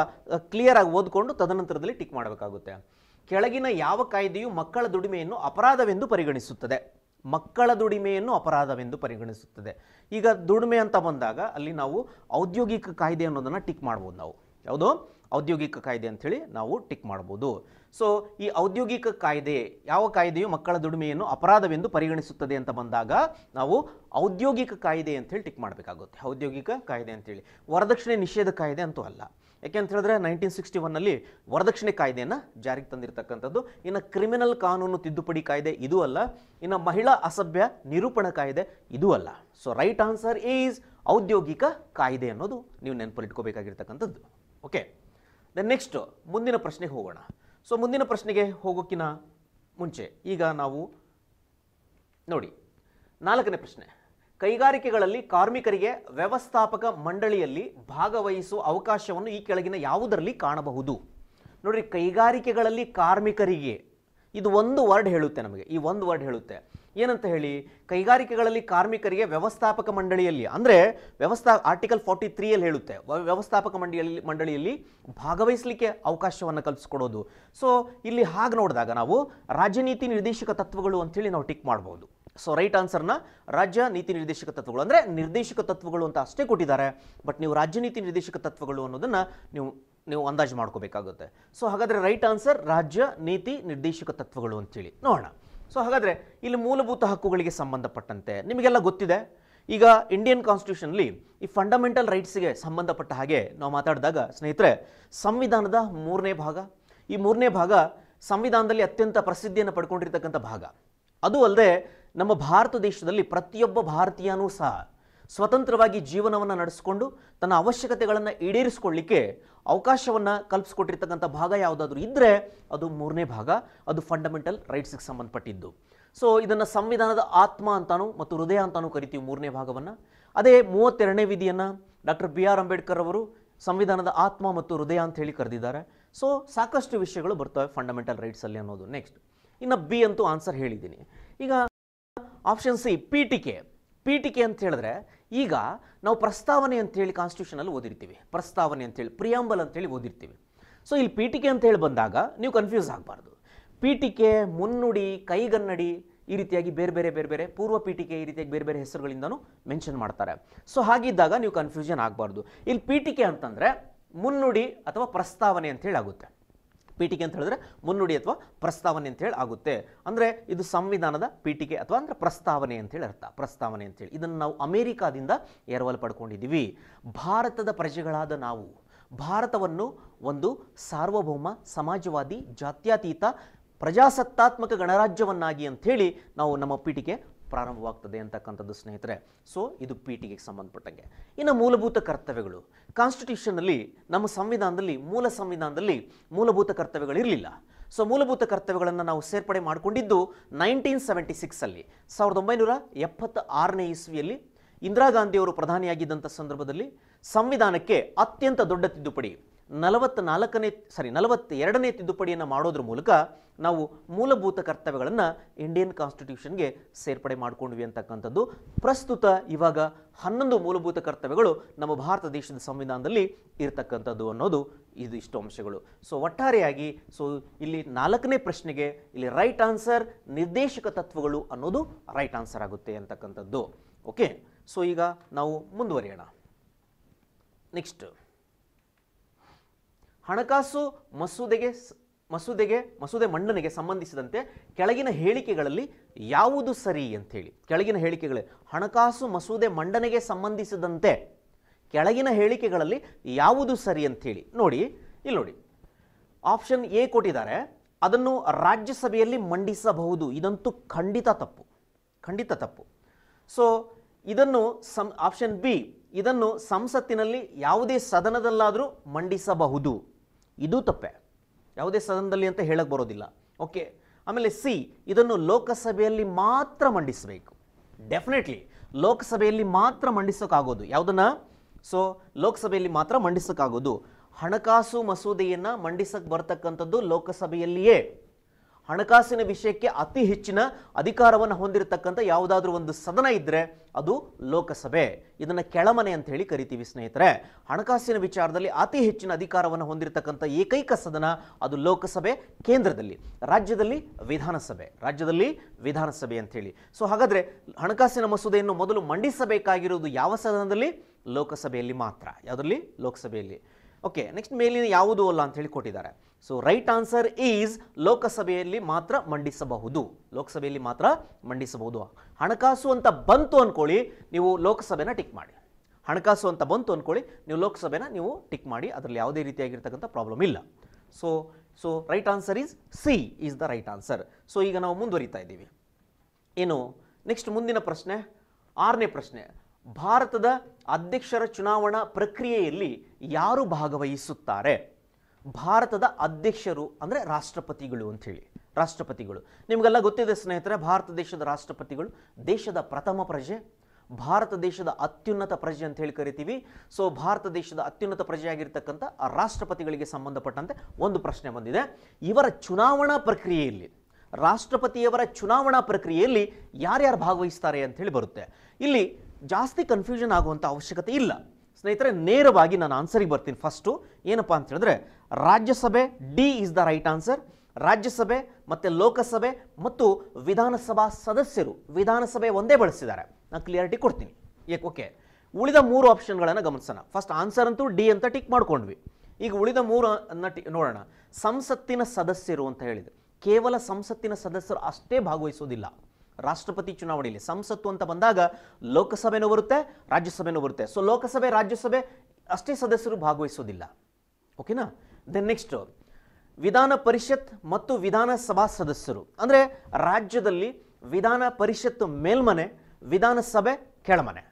ಕ್ಲಿಯರ್ ಆಗಿ ಓದ್ಕೊಂಡು ತದನಂತರದಲ್ಲಿ ಟಿಕ್ ಮಾಡಬೇಕಾಗುತ್ತೆ ಕೆಳಗಿನ ಯಾವ ಕಾಯ್ದೆಯು ಮಕ್ಕಳ ದುಡಿಮೆಯನ್ನು ಅಪರಾಧವೆಂದು ಪರಿಗಣಿಸುತ್ತದೆ ಮಕ್ಕಳ ದುಡಿಮೆಯನ್ನು ಅಪರಾಧವೆಂದು ಪರಿಗಣಿಸುತ್ತದೆ ಈಗ ದುಡಿಮೆ ಅಂತ ಬಂದಾಗ ಅಲ್ಲಿ ನಾವು ಔದ್ಯೋಗಿಕ ಕಾಯ್ದೆ ಅನ್ನೋದನ್ನು ಟಿಕ್ ಮಾಡ್ಬೋದು ನಾವು ಯಾವುದು ಔದ್ಯೋಗಿಕ ಕಾಯ್ದೆ ಅಂಥೇಳಿ ನಾವು ಟಿಕ್ ಮಾಡ್ಬೋದು ಸೊ ಈ ಔದ್ಯೋಗಿಕ ಕಾಯ್ದೆ ಯಾವ ಕಾಯ್ದೆಯು ಮಕ್ಕಳ ದುಡಿಮೆಯನ್ನು ಅಪರಾಧವೆಂದು ಪರಿಗಣಿಸುತ್ತದೆ ಅಂತ ಬಂದಾಗ ನಾವು ಔದ್ಯೋಗಿಕ ಕಾಯ್ದೆ ಅಂತೇಳಿ ಟಿಕ್ ಮಾಡಬೇಕಾಗುತ್ತೆ ಔದ್ಯೋಗಿಕ ಕಾಯ್ದೆ ಅಂತೇಳಿ ವರದಕ್ಷಿಣೆ ನಿಷೇಧ ಕಾಯ್ದೆ ಅಂತೂ ಅಲ್ಲ ಯಾಕೆ ಅಂತ ಹೇಳಿದ್ರೆ ನೈನ್ಟೀನ್ ಸಿಕ್ಸ್ಟಿ ಒನ್ನಲ್ಲಿ ವರದಕ್ಷಿಣೆ ಕಾಯ್ದೆಯನ್ನು ಜಾರಿಗೆ ತಂದಿರತಕ್ಕಂಥದ್ದು ಇನ್ನು ಕ್ರಿಮಿನಲ್ ಕಾನೂನು ತಿದ್ದುಪಡಿ ಕಾಯ್ದೆ ಇದು ಅಲ್ಲ ಇನ್ನು ಮಹಿಳಾ ಅಸಭ್ಯ ನಿರೂಪಣ ಕಾಯ್ದೆ ಇದು ಅಲ್ಲ ಸೊ ರೈಟ್ ಆನ್ಸರ್ ಈಸ್ ಔದ್ಯೋಗಿಕ ಕಾಯ್ದೆ ಅನ್ನೋದು ನೀವು ನೆನಪಲ್ಲಿಟ್ಕೋಬೇಕಾಗಿರ್ತಕ್ಕಂಥದ್ದು ಓಕೆ ದೆನ್ ನೆಕ್ಸ್ಟ್ ಮುಂದಿನ ಪ್ರಶ್ನೆಗೆ ಹೋಗೋಣ ಸೊ ಮುಂದಿನ ಪ್ರಶ್ನೆಗೆ ಹೋಗೋಕ್ಕಿಂತ ಮುಂಚೆ ಈಗ ನಾವು ನೋಡಿ ನಾಲ್ಕನೇ ಪ್ರಶ್ನೆ ಕೈಗಾರಿಕೆಗಳಲ್ಲಿ ಕಾರ್ಮಿಕರಿಗೆ ವ್ಯವಸ್ಥಾಪಕ ಮಂಡಳಿಯಲ್ಲಿ ಭಾಗವಹಿಸುವ ಅವಕಾಶವನ್ನು ಈ ಕೆಳಗಿನ ಯಾವುದರಲ್ಲಿ ಕಾಣಬಹುದು ನೋಡಿರಿ ಕೈಗಾರಿಕೆಗಳಲ್ಲಿ ಕಾರ್ಮಿಕರಿಗೆ ಇದು ಒಂದು ವರ್ಡ್ ಹೇಳುತ್ತೆ ನಮಗೆ ಈ ಒಂದು ವರ್ಡ್ ಹೇಳುತ್ತೆ ಏನಂತ ಹೇಳಿ ಕೈಗಾರಿಕೆಗಳಲ್ಲಿ ಕಾರ್ಮಿಕರಿಗೆ ವ್ಯವಸ್ಥಾಪಕ ಮಂಡಳಿಯಲ್ಲಿ ಅಂದರೆ ವ್ಯವಸ್ಥಾ ಆರ್ಟಿಕಲ್ ಫಾರ್ಟಿ ತ್ರೀಯಲ್ಲಿ ಹೇಳುತ್ತೆ ವ್ಯವಸ್ಥಾಪಕ ಮಂಡಳಿಯಲ್ಲಿ ಮಂಡಳಿಯಲ್ಲಿ ಭಾಗವಹಿಸಲಿಕ್ಕೆ ಅವಕಾಶವನ್ನು ಕಲ್ಪಿಸ್ಕೊಡೋದು ಸೊ ಇಲ್ಲಿ ಹಾಗೆ ನೋಡಿದಾಗ ನಾವು ರಾಜ್ಯ ನೀತಿ ನಿರ್ದೇಶಕ ತತ್ವಗಳು ಅಂತೇಳಿ ನಾವು ಟಿಕ್ ಮಾಡ್ಬೋದು ಸೊ ರೈಟ್ ಆನ್ಸರ್ನ ರಾಜ್ಯ ನೀತಿ ನಿರ್ದೇಶಕ ತತ್ವಗಳು ಅಂದರೆ ನಿರ್ದೇಶಕ ತತ್ವಗಳು ಅಂತ ಅಷ್ಟೇ ಕೊಟ್ಟಿದ್ದಾರೆ ಬಟ್ ನೀವು ರಾಜ್ಯ ನೀತಿ ನಿರ್ದೇಶಕ ತತ್ವಗಳು ಅನ್ನೋದನ್ನು ನೀವು ನೀವು ಅಂದಾಜು ಮಾಡ್ಕೋಬೇಕಾಗುತ್ತೆ ಸೊ ಹಾಗಾದರೆ ರೈಟ್ ಆನ್ಸರ್ ರಾಜ್ಯ ನೀತಿ ನಿರ್ದೇಶಕ ತತ್ವಗಳು ಅಂತೇಳಿ ನೋಡೋಣ ಸೊ ಹಾಗಾದರೆ ಇಲ್ಲಿ ಮೂಲಭೂತ ಹಕ್ಕುಗಳಿಗೆ ಸಂಬಂಧಪಟ್ಟಂತೆ ನಿಮಗೆಲ್ಲ ಗೊತ್ತಿದೆ ಈಗ ಇಂಡಿಯನ್ ಕಾನ್ಸ್ಟಿಟ್ಯೂಷನಲ್ಲಿ ಈ ಫಂಡಮೆಂಟಲ್ ರೈಟ್ಸ್ಗೆ ಸಂಬಂಧಪಟ್ಟ ಹಾಗೆ ನಾವು ಮಾತಾಡಿದಾಗ ಸ್ನೇಹಿತರೆ ಸಂವಿಧಾನದ ಮೂರನೇ ಭಾಗ ಈ ಮೂರನೇ ಭಾಗ ಸಂವಿಧಾನದಲ್ಲಿ ಅತ್ಯಂತ ಪ್ರಸಿದ್ಧಿಯನ್ನು ಪಡ್ಕೊಂಡಿರ್ತಕ್ಕಂಥ ಭಾಗ ಅದು ಅಲ್ಲದೆ ನಮ್ಮ ಭಾರತ ದೇಶದಲ್ಲಿ ಪ್ರತಿಯೊಬ್ಬ ಭಾರತೀಯನೂ ಸಹ ಸ್ವತಂತ್ರವಾಗಿ ಜೀವನವನ್ನು ನಡೆಸಿಕೊಂಡು ತನ್ನ ಅವಶ್ಯಕತೆಗಳನ್ನು ಈಡೇರಿಸಿಕೊಳ್ಳಿಕ್ಕೆ ಅವಕಾಶವನ್ನು ಕಲ್ಪಿಸ್ಕೊಟ್ಟಿರ್ತಕ್ಕಂಥ ಭಾಗ ಯಾವುದಾದ್ರೂ ಇದ್ದರೆ ಅದು ಮೂರನೇ ಭಾಗ ಅದು ಫಂಡಮೆಂಟಲ್ ರೈಟ್ಸಿಗೆ ಸಂಬಂಧಪಟ್ಟಿದ್ದು ಸೊ ಇದನ್ನು ಸಂವಿಧಾನದ ಆತ್ಮ ಅಂತಾನು ಮತ್ತು ಹೃದಯ ಅಂತಾನು ಕರಿತೀವಿ ಮೂರನೇ ಭಾಗವನ್ನು ಅದೇ ಮೂವತ್ತೆರಡನೇ ವಿಧಿಯನ್ನು ಡಾಕ್ಟರ್ ಬಿ ಆರ್ ಅಂಬೇಡ್ಕರ್ ಅವರು ಸಂವಿಧಾನದ ಆತ್ಮ ಮತ್ತು ಹೃದಯ ಅಂತ ಹೇಳಿ ಕರೆದಿದ್ದಾರೆ ಸೊ ಸಾಕಷ್ಟು ವಿಷಯಗಳು ಬರ್ತವೆ ಫಂಡಮೆಂಟಲ್ ರೈಟ್ಸಲ್ಲಿ ಅನ್ನೋದು ನೆಕ್ಸ್ಟ್ ಇನ್ನು ಬಿ ಅಂತೂ ಆನ್ಸರ್ ಹೇಳಿದ್ದೀನಿ ಈಗ ಆಪ್ಷನ್ ಸಿ ಪಿ ಪೀಠಿಕೆ ಅಂತ ಹೇಳಿದ್ರೆ ಈಗ ನಾವು ಪ್ರಸ್ತಾವನೆ ಅಂತೇಳಿ ಕಾನ್ಸ್ಟಿಟ್ಯೂಷನಲ್ಲಿ ಓದಿರ್ತೀವಿ ಪ್ರಸ್ತಾವನೆ ಅಂತೇಳಿ ಪ್ರಿಯಾಂಬಲ್ ಅಂತೇಳಿ ಓದಿರ್ತೀವಿ ಸೊ ಇಲ್ಲಿ ಪೀಠಿಕೆ ಅಂತ ಹೇಳಿ ಬಂದಾಗ ನೀವು ಕನ್ಫ್ಯೂಸ್ ಆಗಬಾರ್ದು ಪೀಠಿಕೆ ಮುನ್ನುಡಿ ಕೈಗನ್ನಡಿ ಈ ರೀತಿಯಾಗಿ ಬೇರೆ ಬೇರೆ ಬೇರೆ ಬೇರೆ ಪೂರ್ವ ಪೀಠಿಕೆ ಈ ರೀತಿಯಾಗಿ ಬೇರೆ ಬೇರೆ ಹೆಸರುಗಳಿಂದನೂ ಮೆನ್ಷನ್ ಮಾಡ್ತಾರೆ ಸೊ ಹಾಗಿದ್ದಾಗ ನೀವು ಕನ್ಫ್ಯೂಷನ್ ಆಗಬಾರ್ದು ಇಲ್ಲಿ ಪೀಠಿಕೆ ಅಂತಂದರೆ ಮುನ್ನುಡಿ ಅಥವಾ ಪ್ರಸ್ತಾವನೆ ಅಂತ ಆಗುತ್ತೆ ಪೀಠಿಕೆ ಅಂತ ಹೇಳಿದ್ರೆ ಮುನ್ನುಡಿ ಅಥವಾ ಪ್ರಸ್ತಾವನೆ ಅಂತೇಳಿ ಆಗುತ್ತೆ ಅಂದರೆ ಇದು ಸಂವಿಧಾನದ ಪೀಠಿಕೆ ಅಥವಾ ಅಂದರೆ ಪ್ರಸ್ತಾವನೆ ಅಂತೇಳಿ ಅರ್ಥ ಪ್ರಸ್ತಾವನೆ ಅಂತೇಳಿ ಇದನ್ನು ನಾವು ಅಮೇರಿಕಾದಿಂದ ಎರವಲು ಪಡ್ಕೊಂಡಿದ್ದೀವಿ ಭಾರತದ ಪ್ರಜೆಗಳಾದ ನಾವು ಭಾರತವನ್ನು ಒಂದು ಸಾರ್ವಭೌಮ ಸಮಾಜವಾದಿ ಜಾತ್ಯತೀತ ಪ್ರಜಾಸತ್ತಾತ್ಮಕ ಗಣರಾಜ್ಯವನ್ನಾಗಿ ಅಂಥೇಳಿ ನಾವು ನಮ್ಮ ಪೀಠಿಕೆ ಪ್ರಾರಂಭವಾಗ್ತದೆ ಅಂತಕ್ಕಂಥದ್ದು ಸ್ನೇಹಿತರೆ ಸೊ ಇದು ಪಿ ಟಿಗೆ ಸಂಬಂಧಪಟ್ಟಂಗೆ ಇನ್ನು ಮೂಲಭೂತ ಕರ್ತವ್ಯಗಳು ಕಾನ್ಸ್ಟಿಟ್ಯೂಷನಲ್ಲಿ ನಮ್ಮ ಸಂವಿಧಾನದಲ್ಲಿ ಮೂಲ ಸಂವಿಧಾನದಲ್ಲಿ ಮೂಲಭೂತ ಕರ್ತವ್ಯಗಳಿರಲಿಲ್ಲ ಸೊ ಮೂಲಭೂತ ಕರ್ತವ್ಯಗಳನ್ನು ನಾವು ಸೇರ್ಪಡೆ ಮಾಡಿಕೊಂಡಿದ್ದು ನೈನ್ಟೀನ್ ಸೆವೆಂಟಿ ಸಿಕ್ಸಲ್ಲಿ ಸಾವಿರದ ಒಂಬೈನೂರ ಎಪ್ಪತ್ತ ಆರನೇ ಇಸ್ವಿಯಲ್ಲಿ ಇಂದಿರಾ ಗಾಂಧಿಯವರು ಪ್ರಧಾನಿಯಾಗಿದ್ದಂಥ ಸಂದರ್ಭದಲ್ಲಿ ಸಂವಿಧಾನಕ್ಕೆ ಅತ್ಯಂತ ದೊಡ್ಡ ತಿದ್ದುಪಡಿ ನಲವತ್ತ್ನಾಲ್ಕನೇ ಸಾರಿ ನಲವತ್ತೆರಡನೇ ತಿದ್ದುಪಡಿಯನ್ನು ಮಾಡೋದ್ರ ಮೂಲಕ ನಾವು ಮೂಲಭೂತ ಕರ್ತವ್ಯಗಳನ್ನು ಇಂಡಿಯನ್ ಕಾನ್ಸ್ಟಿಟ್ಯೂಷನ್ಗೆ ಸೇರ್ಪಡೆ ಮಾಡಿಕೊಂಡ್ವಿ ಅಂತಕ್ಕಂಥದ್ದು ಪ್ರಸ್ತುತ ಇವಾಗ ಹನ್ನೊಂದು ಮೂಲಭೂತ ಕರ್ತವ್ಯಗಳು ನಮ್ಮ ಭಾರತ ದೇಶದ ಸಂವಿಧಾನದಲ್ಲಿ ಇರತಕ್ಕಂಥದ್ದು ಅನ್ನೋದು ಇದು ಇಷ್ಟು ಅಂಶಗಳು ಸೊ ಒಟ್ಟಾರೆಯಾಗಿ ಸೊ ಇಲ್ಲಿ ನಾಲ್ಕನೇ ಪ್ರಶ್ನೆಗೆ ಇಲ್ಲಿ ರೈಟ್ ಆನ್ಸರ್ ನಿರ್ದೇಶಕ ತತ್ವಗಳು ಅನ್ನೋದು ರೈಟ್ ಆನ್ಸರ್ ಆಗುತ್ತೆ ಅಂತಕ್ಕಂಥದ್ದು ಓಕೆ ಸೊ ಈಗ ನಾವು ಮುಂದುವರಿಯೋಣ ನೆಕ್ಸ್ಟ್ ಹಣಕಾಸು ಮಸೂದೆಗೆ ಮಸೂದೆಗೆ ಮಸೂದೆ ಮಂಡನೆಗೆ ಸಂಬಂಧಿಸಿದಂತೆ ಕೆಳಗಿನ ಹೇಳಿಕೆಗಳಲ್ಲಿ ಯಾವುದು ಸರಿ ಅಂಥೇಳಿ ಕೆಳಗಿನ ಹೇಳಿಕೆಗಳೇ ಹಣಕಾಸು ಮಸೂದೆ ಮಂಡನೆಗೆ ಸಂಬಂಧಿಸಿದಂತೆ ಕೆಳಗಿನ ಹೇಳಿಕೆಗಳಲ್ಲಿ ಯಾವುದು ಸರಿ ಅಂಥೇಳಿ ನೋಡಿ ಇಲ್ಲಿ ನೋಡಿ ಆಪ್ಷನ್ ಎ ಕೊಟ್ಟಿದ್ದಾರೆ ಅದನ್ನು ರಾಜ್ಯಸಭೆಯಲ್ಲಿ ಮಂಡಿಸಬಹುದು ಇದಂತೂ ಖಂಡಿತ ತಪ್ಪು ಖಂಡಿತ ತಪ್ಪು ಸೊ ಇದನ್ನು ಸಂ ಆಪ್ಷನ್ ಬಿ ಇದನ್ನು ಸಂಸತ್ತಿನಲ್ಲಿ ಯಾವುದೇ ಸದನದಲ್ಲಾದರೂ ಮಂಡಿಸಬಹುದು ಇದು ತಪ್ಪೆ ಯಾವುದೇ ಸದನದಲ್ಲಿ ಅಂತ ಹೇಳಕ್ಕೆ ಬರೋದಿಲ್ಲ ಓಕೆ ಆಮೇಲೆ ಸಿ ಇದನ್ನು ಲೋಕಸಭೆಯಲ್ಲಿ ಮಾತ್ರ ಮಂಡಿಸಬೇಕು ಡೆಫಿನೆಟ್ಲಿ ಲೋಕಸಭೆಯಲ್ಲಿ ಮಾತ್ರ ಮಂಡಿಸೋಕ್ಕಾಗೋದು ಯಾವುದನ್ನು ಸೊ ಲೋಕಸಭೆಯಲ್ಲಿ ಮಾತ್ರ ಮಂಡಿಸೋಕ್ಕಾಗೋದು ಹಣಕಾಸು ಮಸೂದೆಯನ್ನು ಮಂಡಿಸಕ್ಕೆ ಬರ್ತಕ್ಕಂಥದ್ದು ಲೋಕಸಭೆಯಲ್ಲಿಯೇ ಹಣಕಾಸಿನ ವಿಷಯಕ್ಕೆ ಅತಿ ಹೆಚ್ಚಿನ ಅಧಿಕಾರವನ್ನು ಹೊಂದಿರತಕ್ಕಂಥ ಯಾವುದಾದ್ರೂ ಒಂದು ಸದನ ಇದ್ದರೆ ಅದು ಲೋಕಸಭೆ ಇದನ್ನು ಕೆಳಮನೆ ಅಂತ ಹೇಳಿ ಕರಿತೀವಿ ಸ್ನೇಹಿತರೆ ಹಣಕಾಸಿನ ವಿಚಾರದಲ್ಲಿ ಅತಿ ಹೆಚ್ಚಿನ ಅಧಿಕಾರವನ್ನು ಹೊಂದಿರತಕ್ಕಂಥ ಏಕೈಕ ಸದನ ಅದು ಲೋಕಸಭೆ ಕೇಂದ್ರದಲ್ಲಿ ರಾಜ್ಯದಲ್ಲಿ ವಿಧಾನಸಭೆ ರಾಜ್ಯದಲ್ಲಿ ವಿಧಾನಸಭೆ ಅಂಥೇಳಿ ಸೊ ಹಾಗಾದರೆ ಹಣಕಾಸಿನ ಮಸೂದೆಯನ್ನು ಮೊದಲು ಮಂಡಿಸಬೇಕಾಗಿರುವುದು ಯಾವ ಸದನದಲ್ಲಿ ಲೋಕಸಭೆಯಲ್ಲಿ ಮಾತ್ರ ಯಾವುದರಲ್ಲಿ ಲೋಕಸಭೆಯಲ್ಲಿ ಓಕೆ ನೆಕ್ಸ್ಟ್ ಮೇಲಿನ ಯಾವುದು ಅಲ್ಲ ಅಂತ ಹೇಳಿ ಕೊಟ್ಟಿದ್ದಾರೆ ಸೊ ರೈಟ್ ಆನ್ಸರ್ ಈಸ್ ಲೋಕಸಭೆಯಲ್ಲಿ ಮಾತ್ರ ಮಂಡಿಸಬಹುದು ಲೋಕಸಭೆಯಲ್ಲಿ ಮಾತ್ರ ಮಂಡಿಸಬಹುದು ಹಣಕಾಸು ಅಂತ ಬಂತು ಅಂದ್ಕೊಳ್ಳಿ ನೀವು ಲೋಕಸಭೆನ ಟಿಕ್ ಮಾಡಿ ಹಣಕಾಸು ಅಂತ ಬಂತು ಅಂದ್ಕೊಳ್ಳಿ ನೀವು ಲೋಕಸಭೆನ ನೀವು ಟಿಕ್ ಮಾಡಿ ಅದರಲ್ಲಿ ಯಾವುದೇ ರೀತಿಯಾಗಿರ್ತಕ್ಕಂಥ ಪ್ರಾಬ್ಲಮ್ ಇಲ್ಲ so so right answer is C is the right answer so ಈಗ ನಾವು ಮುಂದುವರಿತಾ ಇದ್ದೀವಿ ಏನು ನೆಕ್ಸ್ಟ್ ಮುಂದಿನ ಪ್ರಶ್ನೆ ಆರನೇ ಪ್ರಶ್ನೆ ಭಾರತದ ಅಧ್ಯಕ್ಷರ ಚುನಾವಣಾ ಪ್ರಕ್ರಿಯೆಯಲ್ಲಿ ಯಾರು ಭಾಗವಹಿಸುತ್ತಾರೆ ಭಾರತದ ಅಧ್ಯಕ್ಷರು ಅಂದರೆ ರಾಷ್ಟ್ರಪತಿಗಳು ಅಂಥೇಳಿ ರಾಷ್ಟ್ರಪತಿಗಳು ನಿಮಗೆಲ್ಲ ಗೊತ್ತಿದೆ ಸ್ನೇಹಿತರೆ ಭಾರತ ದೇಶದ ರಾಷ್ಟ್ರಪತಿಗಳು ದೇಶದ ಪ್ರಥಮ ಪ್ರಜೆ ಭಾರತ ದೇಶದ ಅತ್ಯುನ್ನತ ಪ್ರಜೆ ಅಂತ ಹೇಳಿ ಕರಿತೀವಿ ಸೊ ಭಾರತ ದೇಶದ ಅತ್ಯುನ್ನತ ಪ್ರಜೆಯಾಗಿರ್ತಕ್ಕಂಥ ರಾಷ್ಟ್ರಪತಿಗಳಿಗೆ ಸಂಬಂಧಪಟ್ಟಂತೆ ಒಂದು ಪ್ರಶ್ನೆ ಬಂದಿದೆ ಇವರ ಚುನಾವಣಾ ಪ್ರಕ್ರಿಯೆಯಲ್ಲಿ ರಾಷ್ಟ್ರಪತಿಯವರ ಚುನಾವಣಾ ಪ್ರಕ್ರಿಯೆಯಲ್ಲಿ ಯಾರ್ಯಾರು ಭಾಗವಹಿಸ್ತಾರೆ ಅಂತ ಹೇಳಿ ಬರುತ್ತೆ ಇಲ್ಲಿ ಜಾಸ್ತಿ ಕನ್ಫ್ಯೂಷನ್ ಆಗುವಂಥ ಅವಶ್ಯಕತೆ ಇಲ್ಲ ಸ್ನೇಹಿತರೆ ನೇರವಾಗಿ ನಾನು ಆನ್ಸರಿಗೆ ಬರ್ತೀನಿ ಫಸ್ಟು ಏನಪ್ಪಾ ಅಂತ ಹೇಳಿದ್ರೆ ರಾಜ್ಯಸಭೆ D is the right answer ರಾಜ್ಯಸಭೆ ಮತ್ತು ಲೋಕಸಭೆ ಮತ್ತು ವಿಧಾನಸಭಾ ಸದಸ್ಯರು ವಿಧಾನಸಭೆ ಒಂದೇ ಬಳಸಿದ್ದಾರೆ ನಾನು ಕ್ಲಿಯರಿಟಿ ಕೊಡ್ತೀನಿ ಏಕೆ ಓಕೆ ಉಳಿದ ಮೂರು ಆಪ್ಷನ್ಗಳನ್ನು ಗಮನಿಸೋಣ ಫಸ್ಟ್ ಆನ್ಸರ್ ಅಂತೂ ಡಿ ಅಂತ ಟಿಕ್ ಮಾಡ್ಕೊಂಡ್ವಿ ಈಗ ಉಳಿದ ಮೂರು ಅನ್ನ ಟಿ ನೋಡೋಣ ಸಂಸತ್ತಿನ ಸದಸ್ಯರು ಅಂತ ಹೇಳಿದೆ ಕೇವಲ ಸಂಸತ್ತಿನ ಸದಸ್ಯರು ಅಷ್ಟೇ ಭಾಗವಹಿಸೋದಿಲ್ಲ ರಾಷ್ಟ್ರಪತಿ ಚುನಾವಣೆಯಲ್ಲಿ ಸಂಸತ್ತು ಅಂತ ಬಂದಾಗ ಲೋಕಸಭೆನೂ ಬರುತ್ತೆ ರಾಜ್ಯಸಭೆನೂ ಬರುತ್ತೆ ಸೊ ಲೋಕಸಭೆ ರಾಜ್ಯಸಭೆ ಅಷ್ಟೇ ಸದಸ್ಯರು ಭಾಗವಹಿಸೋದಿಲ್ಲ ಓಕೆನಾ ದೆನ್ ನೆಕ್ಸ್ಟ್ ವಿಧಾನ ಪರಿಷತ್ ಮತ್ತು ವಿಧಾನಸಭಾ ಸದಸ್ಯರು ಅಂದರೆ ರಾಜ್ಯದಲ್ಲಿ ವಿಧಾನ ಪರಿಷತ್ ಮೇಲ್ಮನೆ ವಿಧಾನಸಭೆ ಕೆಳಮನೆ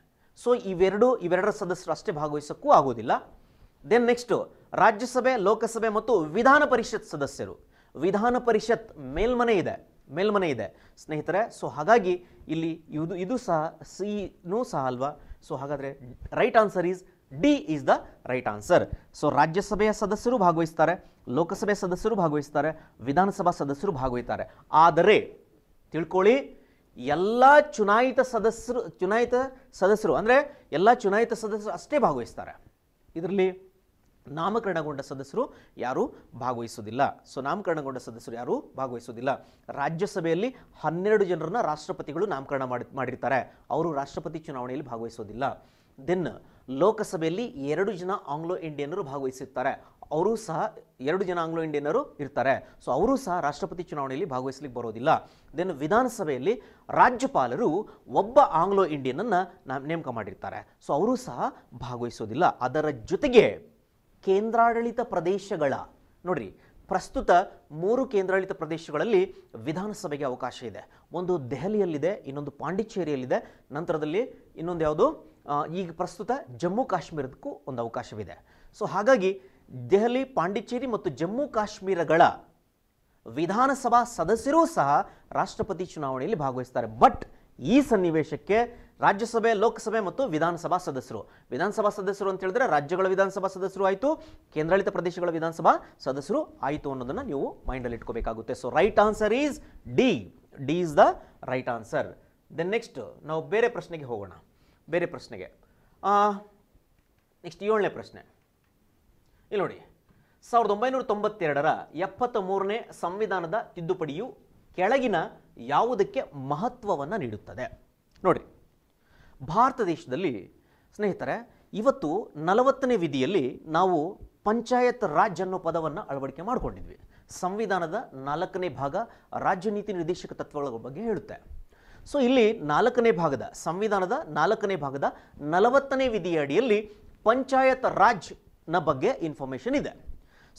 ಸೊ ಇವೆರಡು ಇವೆರಡರ ಸದಸ್ಯರು ಅಷ್ಟೇ ಭಾಗವಹಿಸೋಕ್ಕೂ ಆಗೋದಿಲ್ಲ ದೆನ್ ನೆಕ್ಸ್ಟು ರಾಜ್ಯಸಭೆ ಲೋಕಸಭೆ ಮತ್ತು ವಿಧಾನ ಪರಿಷತ್ ಸದಸ್ಯರು ವಿಧಾನ ಪರಿಷತ್ ಮೇಲ್ಮನೆ ಇದೆ ಮೇಲ್ಮನೆ ಇದೆ ಸ್ನೇಹಿತರೆ ಸೊ ಹಾಗಾಗಿ ಇಲ್ಲಿ ಇದು ಇದು ಸಹ ಸಿನೂ ಸಹ ಅಲ್ವಾ ಸೊ ಹಾಗಾದರೆ right answer is D is the right answer so ರಾಜ್ಯಸಭೆಯ ಸದಸ್ಯರು ಭಾಗವಹಿಸ್ತಾರೆ ಲೋಕಸಭೆಯ ಸದಸ್ಯರು ಭಾಗವಹಿಸ್ತಾರೆ ವಿಧಾನಸಭಾ ಸದಸ್ಯರು ಭಾಗವಹಿಸ್ತಾರೆ ಆದರೆ ತಿಳ್ಕೊಳ್ಳಿ ಎಲ್ಲ ಚುನಾಯಿತ ಸದಸ್ಯರು ಚುನಾಯಿತ ಸದಸ್ಯರು ಅಂದರೆ ಎಲ್ಲ ಚುನಾಯಿತ ಸದಸ್ಯರು ಅಷ್ಟೇ ಭಾಗವಹಿಸ್ತಾರೆ ಇದರಲ್ಲಿ ನಾಮಕರಣಗೊಂಡ ಸದಸ್ಯರು ಯಾರೂ ಭಾಗವಹಿಸುವುದಿಲ್ಲ ಸೊ ನಾಮಕರಣಗೊಂಡ ಸದಸ್ಯರು ಯಾರೂ ಭಾಗವಹಿಸುವುದಿಲ್ಲ ರಾಜ್ಯಸಭೆಯಲ್ಲಿ ಹನ್ನೆರಡು ಜನರನ್ನ ರಾಷ್ಟ್ರಪತಿಗಳು ನಾಮಕರಣ ಮಾಡಿ ಮಾಡಿರ್ತಾರೆ ಅವರು ರಾಷ್ಟ್ರಪತಿ ಚುನಾವಣೆಯಲ್ಲಿ ಭಾಗವಹಿಸೋದಿಲ್ಲ ದೆನ್ ಲೋಕಸಭೆಯಲ್ಲಿ ಎರಡು ಜನ ಆಂಗ್ಲೋ ಇಂಡಿಯನ್ನರು ಭಾಗವಹಿಸಿರ್ತಾರೆ ಅವರು ಸಹ ಎರಡು ಜನ ಆಂಗ್ಲೋ ಇಂಡಿಯನ್ನರು ಇರ್ತಾರೆ ಸೊ ಅವರು ಸಹ ರಾಷ್ಟ್ರಪತಿ ಚುನಾವಣೆಯಲ್ಲಿ ಭಾಗವಹಿಸಲಿಕ್ಕೆ ಬರೋದಿಲ್ಲ ದೆನ್ ವಿಧಾನಸಭೆಯಲ್ಲಿ ರಾಜ್ಯಪಾಲರು ಒಬ್ಬ ಆಂಗ್ಲೋ ಇಂಡಿಯನ್ನನ್ನು ನೇಮಕ ಮಾಡಿರ್ತಾರೆ ಸೊ ಅವರು ಸಹ ಭಾಗವಹಿಸೋದಿಲ್ಲ ಅದರ ಜೊತೆಗೆ ಕೇಂದ್ರಾಡಳಿತ ಪ್ರದೇಶಗಳ ನೋಡ್ರಿ ಪ್ರಸ್ತುತ ಮೂರು ಕೇಂದ್ರಾಡಳಿತ ಪ್ರದೇಶಗಳಲ್ಲಿ ವಿಧಾನಸಭೆಗೆ ಅವಕಾಶ ಇದೆ ಒಂದು ದೆಹಲಿಯಲ್ಲಿದೆ ಇನ್ನೊಂದು ಪಾಂಡಿಚೇರಿಯಲ್ಲಿದೆ ನಂತರದಲ್ಲಿ ಇನ್ನೊಂದು ಯಾವುದು ಈಗ ಪ್ರಸ್ತುತ ಜಮ್ಮು ಕಾಶ್ಮೀರಕ್ಕೂ ಒಂದು ಅವಕಾಶವಿದೆ ಸೊ ಹಾಗಾಗಿ ದೆಹಲಿ ಪಾಂಡಿಚೇರಿ ಮತ್ತು ಜಮ್ಮು ಕಾಶ್ಮೀರಗಳ ವಿಧಾನಸಭಾ ಸದಸ್ಯರೂ ಸಹ ರಾಷ್ಟ್ರಪತಿ ಚುನಾವಣೆಯಲ್ಲಿ ಭಾಗವಹಿಸ್ತಾರೆ ಬಟ್ ಈ ಸನ್ನಿವೇಶಕ್ಕೆ ರಾಜ್ಯಸಭೆ ಲೋಕಸಭೆ ಮತ್ತು ವಿಧಾನಸಭಾ ಸದಸ್ಯರು ವಿಧಾನಸಭಾ ಸದಸ್ಯರು ಅಂತ ಹೇಳಿದ್ರೆ ರಾಜ್ಯಗಳ ವಿಧಾನಸಭಾ ಸದಸ್ಯರು ಆಯಿತು ಕೇಂದ್ರಾಡಳಿತ ಪ್ರದೇಶಗಳ ವಿಧಾನಸಭಾ ಸದಸ್ಯರು ಆಯಿತು ಅನ್ನೋದನ್ನು ನೀವು ಮೈಂಡಲ್ಲಿ ಇಟ್ಕೋಬೇಕಾಗುತ್ತೆ so right answer is D D is the right answer then next ನಾವು ಬೇರೆ ಪ್ರಶ್ನೆಗೆ ಹೋಗೋಣ ಬೇರೆ ಪ್ರಶ್ನೆಗೆ ನೆಕ್ಸ್ಟ್ ಏಳನೇ ಪ್ರಶ್ನೆ ಇಲ್ಲಿ ನೋಡಿ ಸಾವಿರದ ಒಂಬೈನೂರ ತೊಂಬತ್ತೆರಡರ ಎಪ್ಪತ್ತ ಮೂರನೇ ಸಂವಿಧಾನದ ತಿದ್ದುಪಡಿಯು ಕೆಳಗಿನ ಯಾವುದಕ್ಕೆ ಮಹತ್ವವನ್ನು ನೀಡುತ್ತದೆ ನೋಡಿ ಭಾರತ ದೇಶದಲ್ಲಿ ಸ್ನೇಹಿತರೆ ಇವತ್ತು ನಲವತ್ತನೇ ವಿಧಿಯಲ್ಲಿ ನಾವು ಪಂಚಾಯತ್ ರಾಜ್ ಅನ್ನೋ ಪದವನ್ನು ಅಳವಡಿಕೆ ಮಾಡಿಕೊಂಡಿದ್ವಿ ಸಂವಿಧಾನದ ನಾಲ್ಕನೇ ಭಾಗ ರಾಜ್ಯ ನೀತಿ ನಿರ್ದೇಶಕ ತತ್ವಗಳ ಬಗ್ಗೆ ಹೇಳುತ್ತೆ ಸೊ ಇಲ್ಲಿ ನಾಲ್ಕನೇ ಭಾಗದ ಸಂವಿಧಾನದ ನಾಲ್ಕನೇ ಭಾಗದ ನಲವತ್ತನೇ ವಿಧಿಯ ಅಡಿಯಲ್ಲಿ ಪಂಚಾಯತ್ ರಾಜ್ನ ಬಗ್ಗೆ ಇನ್ಫಾರ್ಮೇಷನ್ ಇದೆ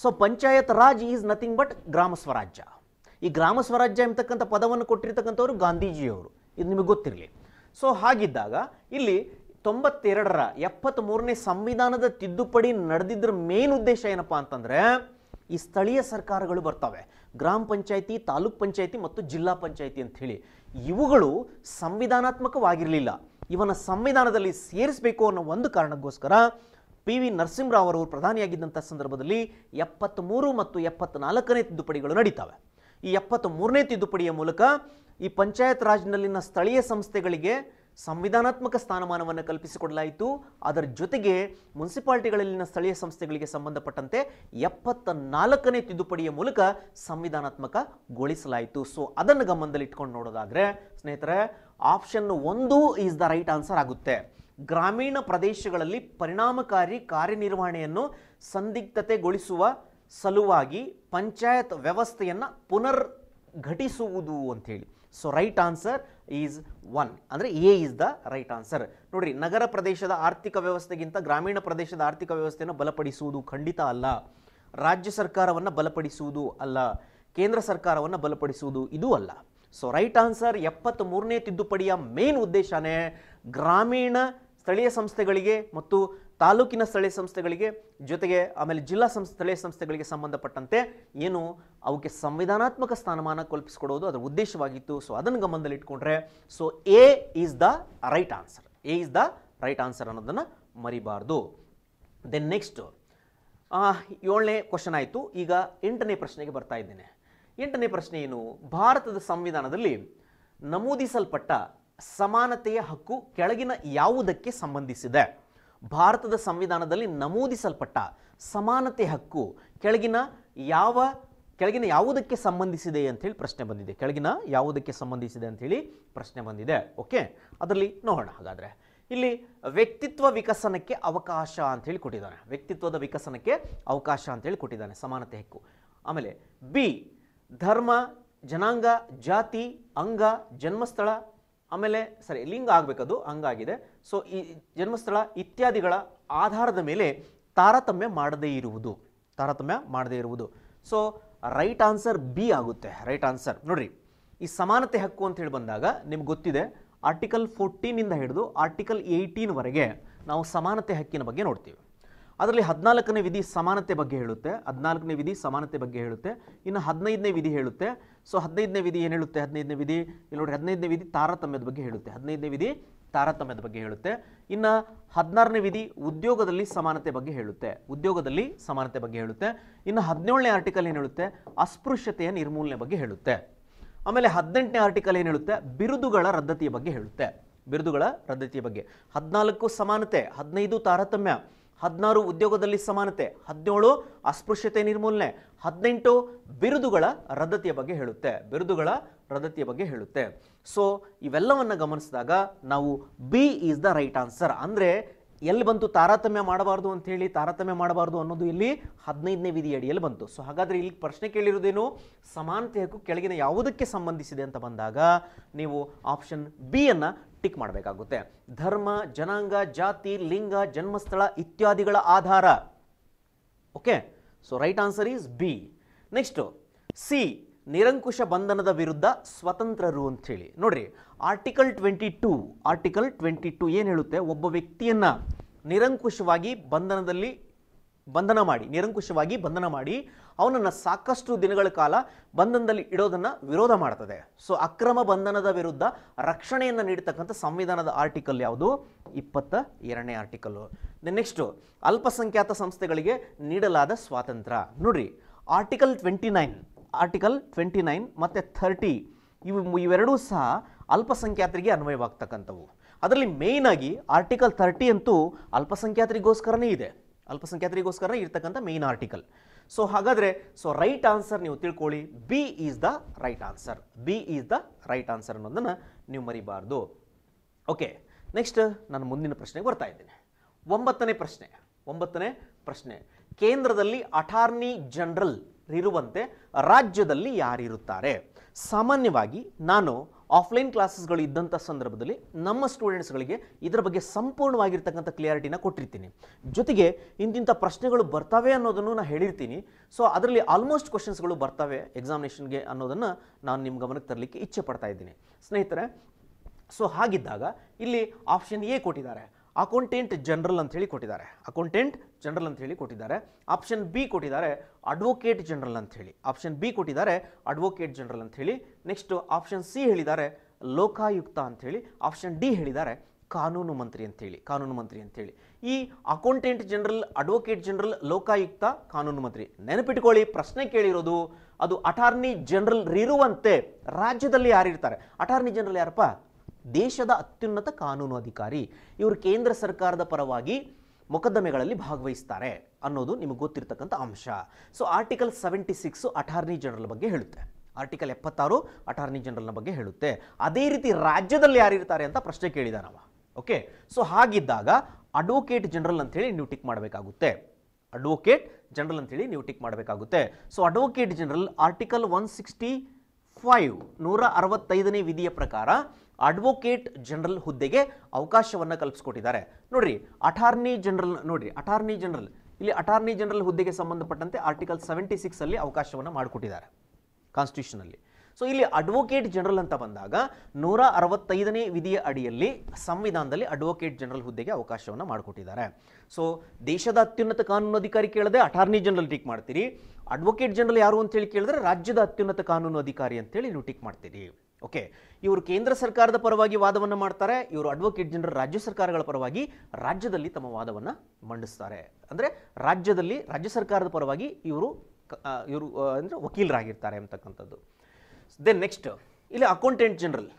so panchayat raj is nothing but ಗ್ರಾಮ ಸ್ವರಾಜ್ಯ ಈ ಗ್ರಾಮ ಸ್ವರಾಜ್ಯ ಎಂಬತಕ್ಕಂಥ ಪದವನ್ನು ಕೊಟ್ಟಿರ್ತಕ್ಕಂಥವ್ರು ಗಾಂಧೀಜಿಯವರು ಇದು ನಿಮಗೆ ಗೊತ್ತಿರಲಿ ಸೊ ಹಾಗಿದ್ದಾಗ ಇಲ್ಲಿ ತೊಂಬತ್ತೆರಡರ ಎಪ್ಪತ್ತ್ಮೂರನೇ ಸಂವಿಧಾನದ ತಿದ್ದುಪಡಿ ನಡೆದಿದ್ದರ ಮೇನ್ ಉದ್ದೇಶ ಏನಪ್ಪ ಅಂತಂದರೆ ಈ ಸ್ಥಳೀಯ ಸರ್ಕಾರಗಳು ಬರ್ತವೆ ಗ್ರಾಮ ಪಂಚಾಯಿತಿ ತಾಲೂಕ್ ಪಂಚಾಯತಿ ಮತ್ತು ಜಿಲ್ಲಾ ಅಂತ ಹೇಳಿ ಇವುಗಳು ಸಂವಿಧಾನಾತ್ಮಕವಾಗಿರಲಿಲ್ಲ ಇವನ ಸಂವಿಧಾನದಲ್ಲಿ ಸೇರಿಸಬೇಕು ಅನ್ನೋ ಒಂದು ಕಾರಣಕ್ಕೋಸ್ಕರ ಪಿ ವಿ ನರಸಿಂಹರಾವ್ ಅವರು ಪ್ರಧಾನಿಯಾಗಿದ್ದಂಥ ಸಂದರ್ಭದಲ್ಲಿ ಎಪ್ಪತ್ತ್ಮೂರು ಮತ್ತು ಎಪ್ಪತ್ನಾಲ್ಕನೇ ತಿದ್ದುಪಡಿಗಳು ನಡೀತವೆ ಈ ಎಪ್ಪತ್ತ್ ಮೂರನೇ ತಿದ್ದುಪಡಿಯ ಮೂಲಕ ಈ ಪಂಚಾಯತ್ ರಾಜ್ನಲ್ಲಿನ ಸ್ಥಳೀಯ ಸಂಸ್ಥೆಗಳಿಗೆ ಸಂವಿಧಾನಾತ್ಮಕ ಸ್ಥಾನಮಾನವನ್ನು ಕಲ್ಪಿಸಿಕೊಡಲಾಯಿತು ಅದರ ಜೊತೆಗೆ ಮುನ್ಸಿಪಾಲ್ಟಿಗಳಲ್ಲಿನ ಸ್ಥಳೀಯ ಸಂಸ್ಥೆಗಳಿಗೆ ಸಂಬಂಧಪಟ್ಟಂತೆ ಎಪ್ಪತ್ತ ನಾಲ್ಕನೇ ತಿದ್ದುಪಡಿಯ ಮೂಲಕ ಸಂವಿಧಾನಾತ್ಮಕಗೊಳಿಸಲಾಯಿತು ಸೊ ಅದನ್ನು ಗಮನದಲ್ಲಿಟ್ಕೊಂಡು ನೋಡೋದಾದರೆ ಸ್ನೇಹಿತರೆ ಆಪ್ಷನ್ ಒಂದು ಈಸ್ ದ ರೈಟ್ ಆನ್ಸರ್ ಆಗುತ್ತೆ ಗ್ರಾಮೀಣ ಪ್ರದೇಶಗಳಲ್ಲಿ ಪರಿಣಾಮಕಾರಿ ಕಾರ್ಯನಿರ್ವಹಣೆಯನ್ನು ಸಂದಿಗ್ಧತೆಗೊಳಿಸುವ ಸಲುವಾಗಿ ಪಂಚಾಯತ್ ವ್ಯವಸ್ಥೆಯನ್ನು ಪುನರ್ ಘಟಿಸುವುದು ಹೇಳಿ so right answer is one ಅಂದರೆ A is the right answer ನೋಡಿರಿ ನಗರ ಪ್ರದೇಶದ ಆರ್ಥಿಕ ವ್ಯವಸ್ಥೆಗಿಂತ ಗ್ರಾಮೀಣ ಪ್ರದೇಶದ ಆರ್ಥಿಕ ವ್ಯವಸ್ಥೆಯನ್ನು ಬಲಪಡಿಸುವುದು ಖಂಡಿತ ಅಲ್ಲ ರಾಜ್ಯ ಸರ್ಕಾರವನ್ನು ಬಲಪಡಿಸುವುದು ಅಲ್ಲ ಕೇಂದ್ರ ಸರ್ಕಾರವನ್ನು ಬಲಪಡಿಸುವುದು ಇದು ಅಲ್ಲ ಸೊ ರೈಟ್ ಆನ್ಸರ್ ಎಪ್ಪತ್ತ್ ಮೂರನೇ ತಿದ್ದುಪಡಿಯ ಮೇನ್ ಉದ್ದೇಶನೇ ಗ್ರಾಮೀಣ ಸ್ಥಳೀಯ ಸಂಸ್ಥೆಗಳಿಗೆ ಮತ್ತು ತಾಲೂಕಿನ ಸ್ಥಳೀಯ ಸಂಸ್ಥೆಗಳಿಗೆ ಜೊತೆಗೆ ಆಮೇಲೆ ಜಿಲ್ಲಾ ಸಂಸ್ಥೆ ಸ್ಥಳೀಯ ಸಂಸ್ಥೆಗಳಿಗೆ ಸಂಬಂಧಪಟ್ಟಂತೆ ಏನು ಅವಕ್ಕೆ ಸಂವಿಧಾನಾತ್ಮಕ ಸ್ಥಾನಮಾನ ಕಲ್ಪಿಸಿಕೊಡೋದು ಅದರ ಉದ್ದೇಶವಾಗಿತ್ತು ಸೊ ಅದನ್ನು ಗಮನದಲ್ಲಿ ಇಟ್ಕೊಂಡ್ರೆ so A is the right answer A is the right answer ಅನ್ನೋದನ್ನು ಮರಿಬಾರ್ದು ದೆನ್ ನೆಕ್ಸ್ಟ್ ಏಳನೇ ಕ್ವಶನ್ ಆಯಿತು ಈಗ ಎಂಟನೇ ಪ್ರಶ್ನೆಗೆ ಬರ್ತಾ ಇದ್ದೇನೆ ಎಂಟನೇ ಪ್ರಶ್ನೆ ಏನು ಭಾರತದ ಸಂವಿಧಾನದಲ್ಲಿ ನಮೂದಿಸಲ್ಪಟ್ಟ ಸಮಾನತೆಯ ಹಕ್ಕು ಕೆಳಗಿನ ಯಾವುದಕ್ಕೆ ಸಂಬಂಧಿಸಿದೆ ಭಾರತದ ಸಂವಿಧಾನದಲ್ಲಿ ನಮೂದಿಸಲ್ಪಟ್ಟ ಸಮಾನತೆ ಹಕ್ಕು ಕೆಳಗಿನ ಯಾವ ಕೆಳಗಿನ ಯಾವುದಕ್ಕೆ ಸಂಬಂಧಿಸಿದೆ ಹೇಳಿ ಪ್ರಶ್ನೆ ಬಂದಿದೆ ಕೆಳಗಿನ ಯಾವುದಕ್ಕೆ ಸಂಬಂಧಿಸಿದೆ ಅಂಥೇಳಿ ಪ್ರಶ್ನೆ ಬಂದಿದೆ ಓಕೆ ಅದರಲ್ಲಿ ನೋಡೋಣ ಹಾಗಾದರೆ ಇಲ್ಲಿ ವ್ಯಕ್ತಿತ್ವ ವಿಕಸನಕ್ಕೆ ಅವಕಾಶ ಅಂಥೇಳಿ ಕೊಟ್ಟಿದ್ದಾನೆ ವ್ಯಕ್ತಿತ್ವದ ವಿಕಸನಕ್ಕೆ ಅವಕಾಶ ಹೇಳಿ ಕೊಟ್ಟಿದ್ದಾನೆ ಸಮಾನತೆ ಹಕ್ಕು ಆಮೇಲೆ ಬಿ ಧರ್ಮ ಜನಾಂಗ ಜಾತಿ ಅಂಗ ಜನ್ಮಸ್ಥಳ ಆಮೇಲೆ ಸರಿ ಲಿಂಗ ಆಗಬೇಕದು ಹಂಗಾಗಿದೆ ಸೊ ಈ ಜನ್ಮಸ್ಥಳ ಇತ್ಯಾದಿಗಳ ಆಧಾರದ ಮೇಲೆ ತಾರತಮ್ಯ ಮಾಡದೇ ಇರುವುದು ತಾರತಮ್ಯ ಮಾಡದೇ ಇರುವುದು ಸೊ ರೈಟ್ ಆನ್ಸರ್ ಬಿ ಆಗುತ್ತೆ ರೈಟ್ ಆನ್ಸರ್ ನೋಡ್ರಿ ಈ ಸಮಾನತೆ ಹಕ್ಕು ಅಂತ ಹೇಳಿ ಬಂದಾಗ ನಿಮ್ಗೆ ಗೊತ್ತಿದೆ ಆರ್ಟಿಕಲ್ ಫೋರ್ಟೀನಿಂದ ಹಿಡಿದು ಆರ್ಟಿಕಲ್ ಏಯ್ಟೀನ್ವರೆಗೆ ನಾವು ಸಮಾನತೆ ಹಕ್ಕಿನ ಬಗ್ಗೆ ನೋಡ್ತೀವಿ ಅದರಲ್ಲಿ ಹದಿನಾಲ್ಕನೇ ವಿಧಿ ಸಮಾನತೆ ಬಗ್ಗೆ ಹೇಳುತ್ತೆ ಹದಿನಾಲ್ಕನೇ ವಿಧಿ ಸಮಾನತೆ ಬಗ್ಗೆ ಹೇಳುತ್ತೆ ಇನ್ನು ಹದಿನೈದನೇ ವಿಧಿ ಹೇಳುತ್ತೆ ಸೊ ಹದಿನೈದನೇ ವಿಧಿ ಏನು ಹೇಳುತ್ತೆ ಹದಿನೈದನೇ ವಿಧಿ ಇಲ್ಲಿ ನೋಡಿ ಹದಿನೈದನೇ ವಿಧಿ ತಾರತಮ್ಯದ ಬಗ್ಗೆ ಹೇಳುತ್ತೆ ಹದಿನೈದನೇ ವಿಧಿ ತಾರತಮ್ಯದ ಬಗ್ಗೆ ಹೇಳುತ್ತೆ ಇನ್ನು ಹದಿನಾರನೇ ವಿಧಿ ಉದ್ಯೋಗದಲ್ಲಿ ಸಮಾನತೆ ಬಗ್ಗೆ ಹೇಳುತ್ತೆ ಉದ್ಯೋಗದಲ್ಲಿ ಸಮಾನತೆ ಬಗ್ಗೆ ಹೇಳುತ್ತೆ ಇನ್ನು ಹದಿನೇಳನೇ ಆರ್ಟಿಕಲ್ ಏನು ಹೇಳುತ್ತೆ ಅಸ್ಪೃಶ್ಯತೆಯ ನಿರ್ಮೂಲನೆ ಬಗ್ಗೆ ಹೇಳುತ್ತೆ ಆಮೇಲೆ ಹದಿನೆಂಟನೇ ಆರ್ಟಿಕಲ್ ಏನು ಹೇಳುತ್ತೆ ಬಿರುದುಗಳ ರದ್ದತಿಯ ಬಗ್ಗೆ ಹೇಳುತ್ತೆ ಬಿರುದುಗಳ ರದ್ದತಿಯ ಬಗ್ಗೆ ಹದಿನಾಲ್ಕು ಸಮಾನತೆ ಹದಿನೈದು ತಾರತಮ್ಯ ಹದಿನಾರು ಉದ್ಯೋಗದಲ್ಲಿ ಸಮಾನತೆ ಹದಿನೇಳು ಅಸ್ಪೃಶ್ಯತೆ ನಿರ್ಮೂಲನೆ ಹದಿನೆಂಟು ಬಿರುದುಗಳ ರದ್ದತಿಯ ಬಗ್ಗೆ ಹೇಳುತ್ತೆ ಬಿರುದುಗಳ ರದ್ದತಿಯ ಬಗ್ಗೆ ಹೇಳುತ್ತೆ ಸೊ ಇವೆಲ್ಲವನ್ನು ಗಮನಿಸಿದಾಗ ನಾವು B is the right answer ಅಂದರೆ ಎಲ್ಲಿ ಬಂತು ತಾರತಮ್ಯ ಮಾಡಬಾರ್ದು ಅಂತ ಹೇಳಿ ತಾರತಮ್ಯ ಮಾಡಬಾರ್ದು ಅನ್ನೋದು ಇಲ್ಲಿ ಹದಿನೈದನೇ ವಿಧಿ ಅಡಿಯಲ್ಲಿ ಬಂತು ಸೊ ಹಾಗಾದರೆ ಇಲ್ಲಿ ಪ್ರಶ್ನೆ ಕೇಳಿರೋದೇನು ಸಮಾನತೆ ಹಕ್ಕು ಕೆಳಗಿನ ಯಾವುದಕ್ಕೆ ಸಂಬಂಧಿಸಿದೆ ಅಂತ ಬಂದಾಗ ನೀವು ಆಪ್ಷನ್ ಬಿ ಅನ್ನು ಟಿಕ್ ಮಾಡಬೇಕಾಗುತ್ತೆ ಧರ್ಮ ಜನಾಂಗ ಜಾತಿ ಲಿಂಗ ಜನ್ಮಸ್ಥಳ ಇತ್ಯಾದಿಗಳ ಆಧಾರ okay so right answer is B next C ನಿರಂಕುಶ ಬಂಧನದ ವಿರುದ್ಧ ಸ್ವತಂತ್ರರು ಅಂತ ಹೇಳಿ ನೋಡ್ರಿ article twenty two article twenty two ಏನು ಹೇಳುತ್ತೆ ಒಬ್ಬ ವ್ಯಕ್ತಿಯನ್ನು ನಿರಂಕುಶವಾಗಿ ಬಂಧನದಲ್ಲಿ ಬಂಧನ ಮಾಡಿ ನಿರಂಕುಶವಾಗಿ ಬಂಧನ ಮಾಡಿ ಅವನನ್ನು ಸಾಕಷ್ಟು ದಿನಗಳ ಕಾಲ ಬಂಧನದಲ್ಲಿ ಇಡೋದನ್ನು ವಿರೋಧ ಮಾಡ್ತದೆ ಸೊ ಅಕ್ರಮ ಬಂಧನದ ವಿರುದ್ಧ ರಕ್ಷಣೆಯನ್ನು ನೀಡತಕ್ಕಂಥ ಸಂವಿಧಾನದ ಆರ್ಟಿಕಲ್ ಯಾವುದು ಇಪ್ಪತ್ತ ಎರಡನೇ ಆರ್ಟಿಕಲ್ಲು ನೆಕ್ಸ್ಟು ಅಲ್ಪಸಂಖ್ಯಾತ ಸಂಸ್ಥೆಗಳಿಗೆ ನೀಡಲಾದ ಸ್ವಾತಂತ್ರ್ಯ ನೋಡ್ರಿ article twenty nine article twenty nine ಮತ್ತು ಥರ್ಟಿ ಇವು ಇವೆರಡೂ ಸಹ ಅಲ್ಪಸಂಖ್ಯಾತರಿಗೆ ಅನ್ವಯವಾಗ್ತಕ್ಕಂಥವು ಅದರಲ್ಲಿ ಮೇಯ್ನಾಗಿ ಆರ್ಟಿಕಲ್ ಥರ್ಟಿ ಅಂತೂ ಅಲ್ಪಸಂಖ್ಯಾತರಿಗೋಸ್ಕರನೇ ಇದೆ ಅಲ್ಪಸಂಖ್ಯಾತರಿಗೋಸ್ಕರ ಇರ್ತಕ್ಕಂಥ ಮೇಯ್ನ್ ಆರ್ಟಿಕಲ್ ಸೊ ಹಾಗಾದರೆ ಸೊ ರೈಟ್ ಆನ್ಸರ್ ನೀವು ತಿಳ್ಕೊಳ್ಳಿ B is the right answer B is the right answer ಅನ್ನೋದನ್ನು ನೀವು ಮರಿಬಾರ್ದು ಓಕೆ ನೆಕ್ಸ್ಟ್ ನಾನು ಮುಂದಿನ ಪ್ರಶ್ನೆಗೆ ಬರ್ತಾ ಇದ್ದೇನೆ ಒಂಬತ್ತನೇ ಪ್ರಶ್ನೆ ಒಂಬತ್ತನೇ ಪ್ರಶ್ನೆ ಕೇಂದ್ರದಲ್ಲಿ ಅಟಾರ್ನಿ ಜನರಲ್ ಇರುವಂತೆ ರಾಜ್ಯದಲ್ಲಿ ಯಾರಿರುತ್ತಾರೆ ಸಾಮಾನ್ಯವಾಗಿ ನಾನು ಆಫ್ಲೈನ್ ಕ್ಲಾಸಸ್ಗಳು ಇದ್ದಂಥ ಸಂದರ್ಭದಲ್ಲಿ ನಮ್ಮ ಸ್ಟೂಡೆಂಟ್ಸ್ಗಳಿಗೆ ಇದರ ಬಗ್ಗೆ ಸಂಪೂರ್ಣವಾಗಿರ್ತಕ್ಕಂಥ ಕ್ಲಿಯಾರಿಟಿನ ಕೊಟ್ಟಿರ್ತೀನಿ ಜೊತೆಗೆ ಇಂತಿಂಥ ಪ್ರಶ್ನೆಗಳು ಬರ್ತವೆ ಅನ್ನೋದನ್ನು ನಾನು ಹೇಳಿರ್ತೀನಿ ಸೊ ಅದರಲ್ಲಿ ಆಲ್ಮೋಸ್ಟ್ ಕ್ವಶನ್ಸ್ಗಳು ಬರ್ತವೆ ಎಕ್ಸಾಮಿನೇಷನ್ಗೆ ಅನ್ನೋದನ್ನು ನಾನು ನಿಮ್ಮ ಗಮನಕ್ಕೆ ತರಲಿಕ್ಕೆ ಇಚ್ಛೆ ಪಡ್ತಾ ಇದ್ದೀನಿ ಸ್ನೇಹಿತರೆ ಸೊ ಹಾಗಿದ್ದಾಗ ಇಲ್ಲಿ ಆಪ್ಷನ್ ಎ ಕೊಟ್ಟಿದ್ದಾರೆ ಅಕೌಂಟೆಂಟ್ ಜನರಲ್ ಅಂತ ಹೇಳಿ ಕೊಟ್ಟಿದ್ದಾರೆ ಅಕೌಂಟೆಂಟ್ ಜನರಲ್ ಅಂತ ಹೇಳಿ ಕೊಟ್ಟಿದ್ದಾರೆ ಆಪ್ಷನ್ ಬಿ ಕೊಟ್ಟಿದ್ದಾರೆ ಅಡ್ವೊಕೇಟ್ ಜನರಲ್ ಅಂತ ಹೇಳಿ ಆಪ್ಷನ್ ಬಿ ಕೊಟ್ಟಿದ್ದಾರೆ ಅಡ್ವೊಕೇಟ್ ಜನರಲ್ ಅಂತ ಹೇಳಿ ನೆಕ್ಸ್ಟ್ ಆಪ್ಷನ್ ಸಿ ಹೇಳಿದ್ದಾರೆ ಲೋಕಾಯುಕ್ತ ಅಂತ ಹೇಳಿ ಆಪ್ಷನ್ ಡಿ ಹೇಳಿದ್ದಾರೆ ಕಾನೂನು ಮಂತ್ರಿ ಹೇಳಿ ಕಾನೂನು ಮಂತ್ರಿ ಹೇಳಿ ಈ accountant general advocate general Lokayukta ಕಾನೂನು ಮಂತ್ರಿ ನೆನಪಿಟ್ಕೊಳ್ಳಿ ಪ್ರಶ್ನೆ ಕೇಳಿರೋದು ಅದು ಅಟಾರ್ನಿ ಜನರಲ್ ಇರುವಂತೆ ರಾಜ್ಯದಲ್ಲಿ ಯಾರಿರ್ತಾರೆ ಅಟಾರ್ನಿ ಜನರಲ್ ಯಾರಪ್ಪ ದೇಶದ ಅತ್ಯುನ್ನತ ಕಾನೂನು ಅಧಿಕಾರಿ ಇವರು ಕೇಂದ್ರ ಸರ್ಕಾರದ ಪರವಾಗಿ ಮೊಕದ್ದಮೆಗಳಲ್ಲಿ ಭಾಗವಹಿಸ್ತಾರೆ ಅನ್ನೋದು ನಿಮಗೆ ಗೊತ್ತಿರತಕ್ಕಂಥ ಅಂಶ so article seventy six attorney general ಬಗ್ಗೆ ಹೇಳುತ್ತೆ ಆರ್ಟಿಕಲ್ ಎಪ್ಪತ್ತಾರು ಅಟಾರ್ನಿ ಜನರಲ್ನ ಬಗ್ಗೆ ಹೇಳುತ್ತೆ ಅದೇ ರೀತಿ ರಾಜ್ಯದಲ್ಲಿ ಯಾರಿರ್ತಾರೆ ಅಂತ ಪ್ರಶ್ನೆ ಕೇಳಿದ ನಾವು ಓಕೆ ಸೊ ಹಾಗಿದ್ದಾಗ ಅಡ್ವೊಕೇಟ್ ಜನರಲ್ ಅಂತೇಳಿ ನೀವು ಟಿಕ್ ಮಾಡಬೇಕಾಗುತ್ತೆ ಅಡ್ವೊಕೇಟ್ ಜನರಲ್ ಅಂತೇಳಿ ನೀವು ಟಿಕ್ ಮಾಡಬೇಕಾಗುತ್ತೆ so advocate general article one sixty five ನೂರ ಅರವತ್ತೈದನೇ ವಿಧಿಯ ಪ್ರಕಾರ ಅಡ್ವೊಕೇಟ್ ಜನರಲ್ ಹುದ್ದೆಗೆ ಅವಕಾಶವನ್ನು ಕಲ್ಪಿಸ್ಕೊಟ್ಟಿದ್ದಾರೆ ನೋಡ್ರಿ ಅಟಾರ್ನಿ ಜನರಲ್ ನೋಡ್ರಿ ಅಟಾರ್ನಿ ಜನರಲ್ ಇಲ್ಲಿ ಅಟಾರ್ನಿ ಜನರಲ್ ಹುದ್ದೆಗೆ ಸಂಬಂಧಪಟ್ಟಂತೆ ಆರ್ಟಿಕಲ್ ಸೆವೆಂಟಿ ಅಲ್ಲಿ ಅವಕಾಶವನ್ನು ಮಾಡಿಕೊಟ್ಟಿದ್ದಾರೆ ಅಲ್ಲಿ ಸೊ ಇಲ್ಲಿ ಅಡ್ವೊಕೇಟ್ ಜನರಲ್ ಅಂತ ಬಂದಾಗ ನೂರ ಅರವತ್ತೈದನೇ ವಿಧಿಯ ಅಡಿಯಲ್ಲಿ ಸಂವಿಧಾನದಲ್ಲಿ ಅಡ್ವೊಕೇಟ್ ಜನರಲ್ ಹುದ್ದೆಗೆ ಅವಕಾಶವನ್ನು ಮಾಡಿಕೊಟ್ಟಿದ್ದಾರೆ ಸೊ ದೇಶದ ಅತ್ಯುನ್ನತ ಕಾನೂನು ಅಧಿಕಾರಿ ಕೇಳದೆ ಅಟಾರ್ನಿ ಜನರಲ್ ಟಿಕ್ ಮಾಡ್ತೀರಿ ಅಡ್ವೊಕೇಟ್ ಜನರಲ್ ಯಾರು ಅಂತೇಳಿ ಕೇಳಿದ್ರೆ ರಾಜ್ಯದ ಅತ್ಯುನ್ನತ ಕಾನೂನು ಅಧಿಕಾರಿ ಅಂತೇಳಿ ನೀವು ಟಿಕ್ ಮಾಡ್ತೀರಿ ಓಕೆ ಇವರು ಕೇಂದ್ರ ಸರ್ಕಾರದ ಪರವಾಗಿ ವಾದವನ್ನು ಮಾಡ್ತಾರೆ ಇವರು ಅಡ್ವೊಕೇಟ್ ಜನರಲ್ ರಾಜ್ಯ ಸರ್ಕಾರಗಳ ಪರವಾಗಿ ರಾಜ್ಯದಲ್ಲಿ ತಮ್ಮ ವಾದವನ್ನು ಮಂಡಿಸ್ತಾರೆ ಅಂದರೆ ರಾಜ್ಯದಲ್ಲಿ ರಾಜ್ಯ ಸರ್ಕಾರದ ಪರವಾಗಿ ಇವರು ಇವರು ಅಂದರೆ ವಕೀಲರಾಗಿರ್ತಾರೆ ಅಂತಕ್ಕಂಥದ್ದು ದೆನ್ ನೆಕ್ಸ್ಟ್ ಇಲ್ಲಿ ಅಕೌಂಟೆಂಟ್ ಜನರಲ್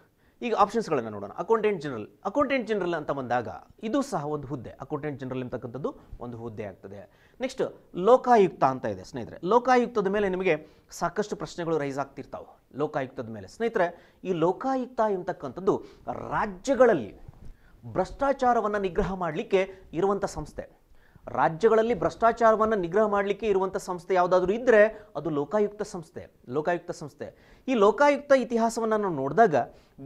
ಈಗ ಆಪ್ಷನ್ಸ್ಗಳನ್ನು ನೋಡೋಣ ಅಕೌಂಟೆಂಟ್ ಜನರಲ್ ಅಕೌಂಟೆಂಟ್ ಜನರಲ್ ಅಂತ ಬಂದಾಗ ಇದು ಸಹ ಒಂದು ಹುದ್ದೆ ಅಕೌಂಟೆಂಟ್ ಜನರಲ್ ಅಂತಕ್ಕಂಥದ್ದು ಒಂದು ಹುದ್ದೆ ಆಗ್ತದೆ ನೆಕ್ಸ್ಟ್ ಲೋಕಾಯುಕ್ತ ಅಂತ ಇದೆ ಸ್ನೇಹಿತರೆ ಲೋಕಾಯುಕ್ತದ ಮೇಲೆ ನಿಮಗೆ ಸಾಕಷ್ಟು ಪ್ರಶ್ನೆಗಳು ರೈಸ್ ಆಗ್ತಿರ್ತಾವೆ ಲೋಕಾಯುಕ್ತದ ಮೇಲೆ ಸ್ನೇಹಿತರೆ ಈ ಲೋಕಾಯುಕ್ತ ಎಂತಕ್ಕಂಥದ್ದು ರಾಜ್ಯಗಳಲ್ಲಿ ಭ್ರಷ್ಟಾಚಾರವನ್ನು ನಿಗ್ರಹ ಮಾಡಲಿಕ್ಕೆ ಇರುವಂಥ ಸಂಸ್ಥೆ ರಾಜ್ಯಗಳಲ್ಲಿ ಭ್ರಷ್ಟಾಚಾರವನ್ನು ನಿಗ್ರಹ ಮಾಡಲಿಕ್ಕೆ ಇರುವಂಥ ಸಂಸ್ಥೆ ಯಾವುದಾದ್ರೂ ಇದ್ದರೆ ಅದು ಲೋಕಾಯುಕ್ತ ಸಂಸ್ಥೆ ಲೋಕಾಯುಕ್ತ ಸಂಸ್ಥೆ ಈ ಲೋಕಾಯುಕ್ತ ಇತಿಹಾಸವನ್ನು ನಾವು ನೋಡಿದಾಗ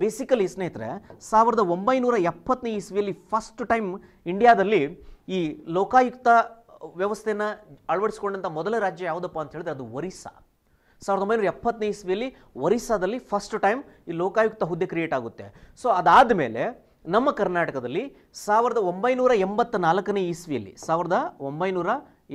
ಬೇಸಿಕಲಿ ಸ್ನೇಹಿತರೆ ಸಾವಿರದ ಒಂಬೈನೂರ ಎಪ್ಪತ್ತನೇ ಇಸ್ವಿಯಲ್ಲಿ ಫಸ್ಟ್ ಟೈಮ್ ಇಂಡಿಯಾದಲ್ಲಿ ಈ ಲೋಕಾಯುಕ್ತ ವ್ಯವಸ್ಥೆಯನ್ನು ಅಳವಡಿಸಿಕೊಂಡಂಥ ಮೊದಲ ರಾಜ್ಯ ಯಾವುದಪ್ಪ ಅಂತ ಹೇಳಿದ್ರೆ ಅದು ಒರಿಸ್ಸಾ ಸಾವಿರದ ಒಂಬೈನೂರ ಎಪ್ಪತ್ತನೇ ಇಸ್ವಿಯಲ್ಲಿ ಒರಿಸ್ಸಾದಲ್ಲಿ ಫಸ್ಟ್ ಟೈಮ್ ಈ ಲೋಕಾಯುಕ್ತ ಹುದ್ದೆ ಕ್ರಿಯೇಟ್ ಆಗುತ್ತೆ ಸೊ ಅದಾದ ಮೇಲೆ ನಮ್ಮ ಕರ್ನಾಟಕದಲ್ಲಿ ಸಾವಿರದ ಒಂಬೈನೂರ ಎಂಬತ್ತ ನಾಲ್ಕನೇ ಇಸ್ವಿಯಲ್ಲಿ ಸಾವಿರದ ಒಂಬೈನೂರ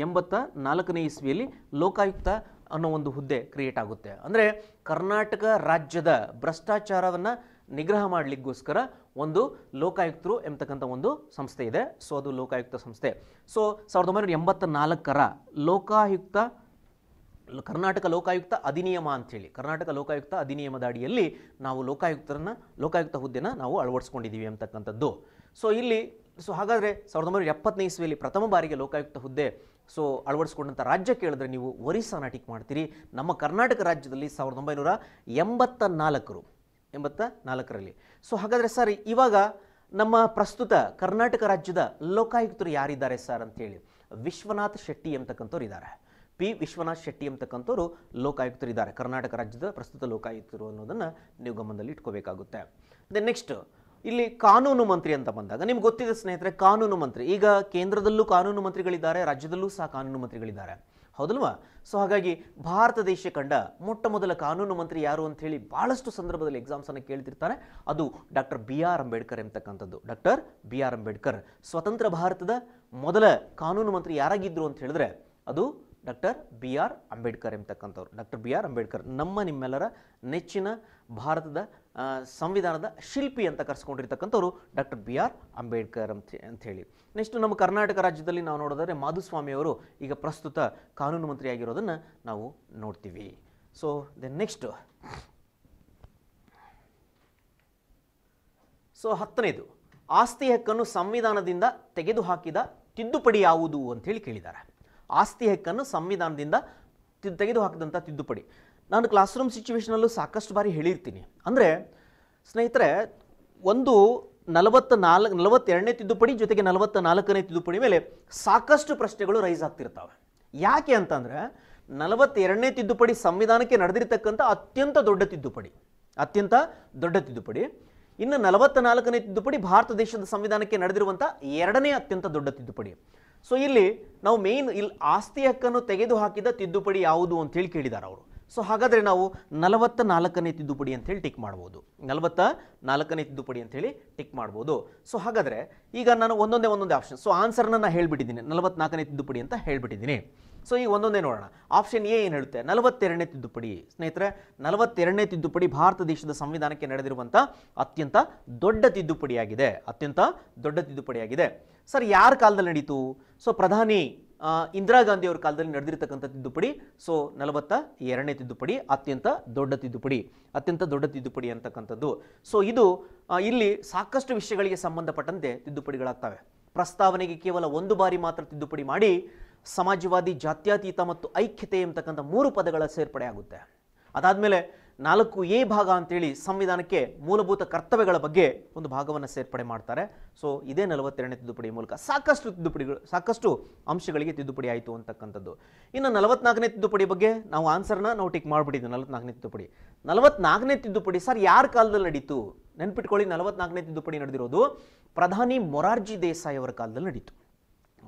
ಎಂಬತ್ತ ನಾಲ್ಕನೇ ಇಸ್ವಿಯಲ್ಲಿ ಲೋಕಾಯುಕ್ತ ಅನ್ನೋ ಒಂದು ಹುದ್ದೆ ಕ್ರಿಯೇಟ್ ಆಗುತ್ತೆ ಅಂದರೆ ಕರ್ನಾಟಕ ರಾಜ್ಯದ ಭ್ರಷ್ಟಾಚಾರವನ್ನು ನಿಗ್ರಹ ಮಾಡಲಿಕ್ಕೋಸ್ಕರ ಒಂದು ಲೋಕಾಯುಕ್ತರು ಎಂಬತಕ್ಕಂಥ ಒಂದು ಸಂಸ್ಥೆ ಇದೆ ಸೊ ಅದು ಲೋಕಾಯುಕ್ತ ಸಂಸ್ಥೆ ಸೊ ಸಾವಿರದ ಒಂಬೈನೂರ ಎಂಬತ್ತ ನಾಲ್ಕರ ಲೋಕಾಯುಕ್ತ ಕರ್ನಾಟಕ ಲೋಕಾಯುಕ್ತ ಅಧಿನಿಯಮ ಅಂಥೇಳಿ ಕರ್ನಾಟಕ ಲೋಕಾಯುಕ್ತ ಅಧಿನಿಯಮದ ಅಡಿಯಲ್ಲಿ ನಾವು ಲೋಕಾಯುಕ್ತರನ್ನ ಲೋಕಾಯುಕ್ತ ಹುದ್ದೆನ ನಾವು ಅಳವಡಿಸ್ಕೊಂಡಿದ್ದೀವಿ ಅಂತಕ್ಕಂಥದ್ದು ಸೊ ಇಲ್ಲಿ ಸೊ ಹಾಗಾದರೆ ಸಾವಿರದ ಒಂಬೈನೂರ ಎಪ್ಪತ್ತನೇ ಇಸ್ವಿಯಲ್ಲಿ ಪ್ರಥಮ ಬಾರಿಗೆ ಲೋಕಾಯುಕ್ತ ಹುದ್ದೆ ಸೊ ಅಳವಡಿಸ್ಕೊಂಡಂಥ ರಾಜ್ಯ ಕೇಳಿದ್ರೆ ನೀವು ಒರಿಸ್ಸಾ ನಾಟಿಕ್ ಮಾಡ್ತೀರಿ ನಮ್ಮ ಕರ್ನಾಟಕ ರಾಜ್ಯದಲ್ಲಿ ಸಾವಿರದ ಒಂಬೈನೂರ ಎಂಬತ್ತ ನಾಲ್ಕರು ಎಂಬತ್ತ ನಾಲ್ಕರಲ್ಲಿ ಸೊ ಹಾಗಾದರೆ ಸರ್ ಇವಾಗ ನಮ್ಮ ಪ್ರಸ್ತುತ ಕರ್ನಾಟಕ ರಾಜ್ಯದ ಲೋಕಾಯುಕ್ತರು ಯಾರಿದ್ದಾರೆ ಸರ್ ಅಂತೇಳಿ ವಿಶ್ವನಾಥ್ ಶೆಟ್ಟಿ ಎಂಬತಕ್ಕಂಥವ್ರು ಇದ್ದಾರೆ ಪಿ ವಿಶ್ವನಾಥ್ ಶೆಟ್ಟಿ ಎಂಬತಕ್ಕಂಥವ್ರು ಲೋಕಾಯುಕ್ತರು ಇದ್ದಾರೆ ಕರ್ನಾಟಕ ರಾಜ್ಯದ ಪ್ರಸ್ತುತ ಲೋಕಾಯುಕ್ತರು ಅನ್ನೋದನ್ನು ನೀವು ಗಮನದಲ್ಲಿ ಇಟ್ಕೋಬೇಕಾಗುತ್ತೆ ದೆನ್ ನೆಕ್ಸ್ಟ್ ಇಲ್ಲಿ ಕಾನೂನು ಮಂತ್ರಿ ಅಂತ ಬಂದಾಗ ನಿಮ್ಗೆ ಗೊತ್ತಿದೆ ಸ್ನೇಹಿತರೆ ಕಾನೂನು ಮಂತ್ರಿ ಈಗ ಕೇಂದ್ರದಲ್ಲೂ ಕಾನೂನು ಮಂತ್ರಿಗಳಿದ್ದಾರೆ ರಾಜ್ಯದಲ್ಲೂ ಸಹ ಕಾನೂನು ಮಂತ್ರಿಗಳಿದ್ದಾರೆ ಹೌದಲ್ವಾ ಸೊ ಹಾಗಾಗಿ ಭಾರತ ದೇಶ ಕಂಡ ಮೊಟ್ಟ ಮೊದಲ ಕಾನೂನು ಮಂತ್ರಿ ಯಾರು ಅಂತ ಹೇಳಿ ಬಹಳಷ್ಟು ಸಂದರ್ಭದಲ್ಲಿ ಎಕ್ಸಾಮ್ಸನ್ನು ಕೇಳ್ತಿರ್ತಾರೆ ಅದು ಡಾಕ್ಟರ್ ಬಿ ಆರ್ ಅಂಬೇಡ್ಕರ್ ಎಂಬತಕ್ಕಂಥದ್ದು ಡಾಕ್ಟರ್ ಬಿ ಆರ್ ಅಂಬೇಡ್ಕರ್ ಸ್ವತಂತ್ರ ಭಾರತದ ಮೊದಲ ಕಾನೂನು ಮಂತ್ರಿ ಯಾರಾಗಿದ್ರು ಅಂತ ಹೇಳಿದ್ರೆ ಅದು ಡಾಕ್ಟರ್ ಬಿ ಆರ್ ಅಂಬೇಡ್ಕರ್ ಎಂಬತಕ್ಕಂಥವ್ರು ಡಾಕ್ಟರ್ ಬಿ ಆರ್ ಅಂಬೇಡ್ಕರ್ ನಮ್ಮ ನಿಮ್ಮೆಲ್ಲರ ನೆಚ್ಚಿನ ಭಾರತದ ಸಂವಿಧಾನದ ಶಿಲ್ಪಿ ಅಂತ ಕರೆಸ್ಕೊಂಡಿರ್ತಕ್ಕಂಥವ್ರು ಡಾಕ್ಟರ್ ಬಿ ಆರ್ ಅಂಬೇಡ್ಕರ್ ಅಂತ ಅಂಥೇಳಿ ನೆಕ್ಸ್ಟ್ ನಮ್ಮ ಕರ್ನಾಟಕ ರಾಜ್ಯದಲ್ಲಿ ನಾವು ಮಾಧುಸ್ವಾಮಿ ಅವರು ಈಗ ಪ್ರಸ್ತುತ ಕಾನೂನು ಆಗಿರೋದನ್ನು ನಾವು ನೋಡ್ತೀವಿ ಸೊ ದೆನ್ ನೆಕ್ಸ್ಟ್ ಸೊ ಹತ್ತನೇದು ಆಸ್ತಿ ಹಕ್ಕನ್ನು ಸಂವಿಧಾನದಿಂದ ತೆಗೆದುಹಾಕಿದ ತಿದ್ದುಪಡಿ ಯಾವುದು ಅಂತೇಳಿ ಕೇಳಿದ್ದಾರೆ ಆಸ್ತಿ ಹಕ್ಕನ್ನು ಸಂವಿಧಾನದಿಂದ ತೆಗೆದುಹಾಕಿದಂಥ ತಿದ್ದುಪಡಿ ನಾನು ಕ್ಲಾಸ್ ರೂಮ್ ಸಿಚುವೇಷನಲ್ಲೂ ಸಾಕಷ್ಟು ಬಾರಿ ಹೇಳಿರ್ತೀನಿ ಅಂದರೆ ಸ್ನೇಹಿತರೆ ಒಂದು ನಲವತ್ತ ನಾಲ್ಕು ನಲವತ್ತೆರಡನೇ ತಿದ್ದುಪಡಿ ಜೊತೆಗೆ ನಲವತ್ತ ನಾಲ್ಕನೇ ತಿದ್ದುಪಡಿ ಮೇಲೆ ಸಾಕಷ್ಟು ಪ್ರಶ್ನೆಗಳು ರೈಸ್ ಆಗ್ತಿರ್ತಾವೆ ಯಾಕೆ ಅಂತಂದ್ರೆ ನಲವತ್ತೆರಡನೇ ತಿದ್ದುಪಡಿ ಸಂವಿಧಾನಕ್ಕೆ ನಡೆದಿರ್ತಕ್ಕಂಥ ಅತ್ಯಂತ ದೊಡ್ಡ ತಿದ್ದುಪಡಿ ಅತ್ಯಂತ ದೊಡ್ಡ ತಿದ್ದುಪಡಿ ಇನ್ನು ನಲವತ್ತ ನಾಲ್ಕನೇ ತಿದ್ದುಪಡಿ ಭಾರತ ದೇಶದ ಸಂವಿಧಾನಕ್ಕೆ ನಡೆದಿರುವಂಥ ಎರಡನೇ ಅತ್ಯಂತ ದೊಡ್ಡ ತಿದ್ದುಪಡಿ ಸೊ ಇಲ್ಲಿ ನಾವು ಮೇನ್ ಇಲ್ಲಿ ಆಸ್ತಿ ಹಕ್ಕನ್ನು ತೆಗೆದುಹಾಕಿದ ತಿದ್ದುಪಡಿ ಯಾವುದು ಹೇಳಿ ಕೇಳಿದ್ದಾರೆ ಅವರು ಸೊ ಹಾಗಾದರೆ ನಾವು ನಲವತ್ತ ನಾಲ್ಕನೇ ತಿದ್ದುಪಡಿ ಅಂತೇಳಿ ಟಿಕ್ ಮಾಡ್ಬೋದು ನಲವತ್ತ ನಾಲ್ಕನೇ ತಿದ್ದುಪಡಿ ಅಂತೇಳಿ ಟಿಕ್ ಮಾಡ್ಬೋದು ಸೊ ಹಾಗಾದರೆ ಈಗ ನಾನು ಒಂದೊಂದೇ ಒಂದೊಂದೇ ಆಪ್ಷನ್ ಸೊ ಆನ್ಸರ್ನ ನಾನು ಹೇಳಿಬಿಟ್ಟಿದ್ದೀನಿ ನಲವತ್ನಾಲ್ಕನೇ ತಿದ್ದುಪಡಿ ಅಂತ ಹೇಳಿಬಿಟ್ಟಿದ್ದೀನಿ ಸೊ ಈಗ ಒಂದೊಂದೇ ನೋಡೋಣ ಆಪ್ಷನ್ ಎ ಏನು ಹೇಳುತ್ತೆ ನಲವತ್ತೆರಡನೇ ತಿದ್ದುಪಡಿ ಸ್ನೇಹಿತರೆ ನಲವತ್ತೆರಡನೇ ತಿದ್ದುಪಡಿ ಭಾರತ ದೇಶದ ಸಂವಿಧಾನಕ್ಕೆ ನಡೆದಿರುವಂಥ ಅತ್ಯಂತ ದೊಡ್ಡ ತಿದ್ದುಪಡಿಯಾಗಿದೆ ಅತ್ಯಂತ ದೊಡ್ಡ ತಿದ್ದುಪಡಿಯಾಗಿದೆ ಸರ್ ಯಾರ ಕಾಲದಲ್ಲಿ ನಡೀತು ಸೊ ಪ್ರಧಾನಿ ಇಂದಿರಾ ಅವರ ಕಾಲದಲ್ಲಿ ನಡೆದಿರ್ತಕ್ಕಂಥ ತಿದ್ದುಪಡಿ ಸೊ ನಲವತ್ತ ಎರಡನೇ ತಿದ್ದುಪಡಿ ಅತ್ಯಂತ ದೊಡ್ಡ ತಿದ್ದುಪಡಿ ಅತ್ಯಂತ ದೊಡ್ಡ ತಿದ್ದುಪಡಿ ಅಂತಕ್ಕಂಥದ್ದು ಸೊ ಇದು ಇಲ್ಲಿ ಸಾಕಷ್ಟು ವಿಷಯಗಳಿಗೆ ಸಂಬಂಧಪಟ್ಟಂತೆ ತಿದ್ದುಪಡಿಗಳಾಗ್ತವೆ ಪ್ರಸ್ತಾವನೆಗೆ ಕೇವಲ ಒಂದು ಬಾರಿ ಮಾತ್ರ ತಿದ್ದುಪಡಿ ಮಾಡಿ ಸಮಾಜವಾದಿ ಜಾತ್ಯತೀತ ಮತ್ತು ಐಕ್ಯತೆ ಎಂಬತಕ್ಕಂಥ ಮೂರು ಪದಗಳ ಸೇರ್ಪಡೆ ಆಗುತ್ತೆ ಅದಾದಮೇಲೆ ನಾಲ್ಕು ಎ ಭಾಗ ಅಂತೇಳಿ ಸಂವಿಧಾನಕ್ಕೆ ಮೂಲಭೂತ ಕರ್ತವ್ಯಗಳ ಬಗ್ಗೆ ಒಂದು ಭಾಗವನ್ನು ಸೇರ್ಪಡೆ ಮಾಡ್ತಾರೆ ಸೊ ಇದೇ ನಲವತ್ತೆರಡನೇ ತಿದ್ದುಪಡಿ ಮೂಲಕ ಸಾಕಷ್ಟು ತಿದ್ದುಪಡಿಗಳು ಸಾಕಷ್ಟು ಅಂಶಗಳಿಗೆ ತಿದ್ದುಪಡಿ ಆಯಿತು ಅಂತಕ್ಕಂಥದ್ದು ಇನ್ನು ನಲವತ್ನಾಲ್ಕನೇ ತಿದ್ದುಪಡಿ ಬಗ್ಗೆ ನಾವು ಆನ್ಸರ್ನ ನಾವು ಟಿಕ್ ಮಾಡಿಬಿಟ್ಟಿದ್ವಿ ನಲವತ್ನಾಲ್ಕನೇ ತಿದ್ದುಪಡಿ ನಲವತ್ನಾಲ್ಕನೇ ತಿದ್ದುಪಡಿ ಸರ್ ಯಾರ ಕಾಲದಲ್ಲಿ ನಡೀತು ನೆನ್ಪಿಟ್ಕೊಳ್ಳಿ ನಲವತ್ನಾಲ್ಕನೇ ತಿದ್ದುಪಡಿ ನಡೆದಿರೋದು ಪ್ರಧಾನಿ ಮೊರಾರ್ಜಿ ದೇಸಾಯಿ ಅವರ ಕಾಲದಲ್ಲಿ ನಡೀತು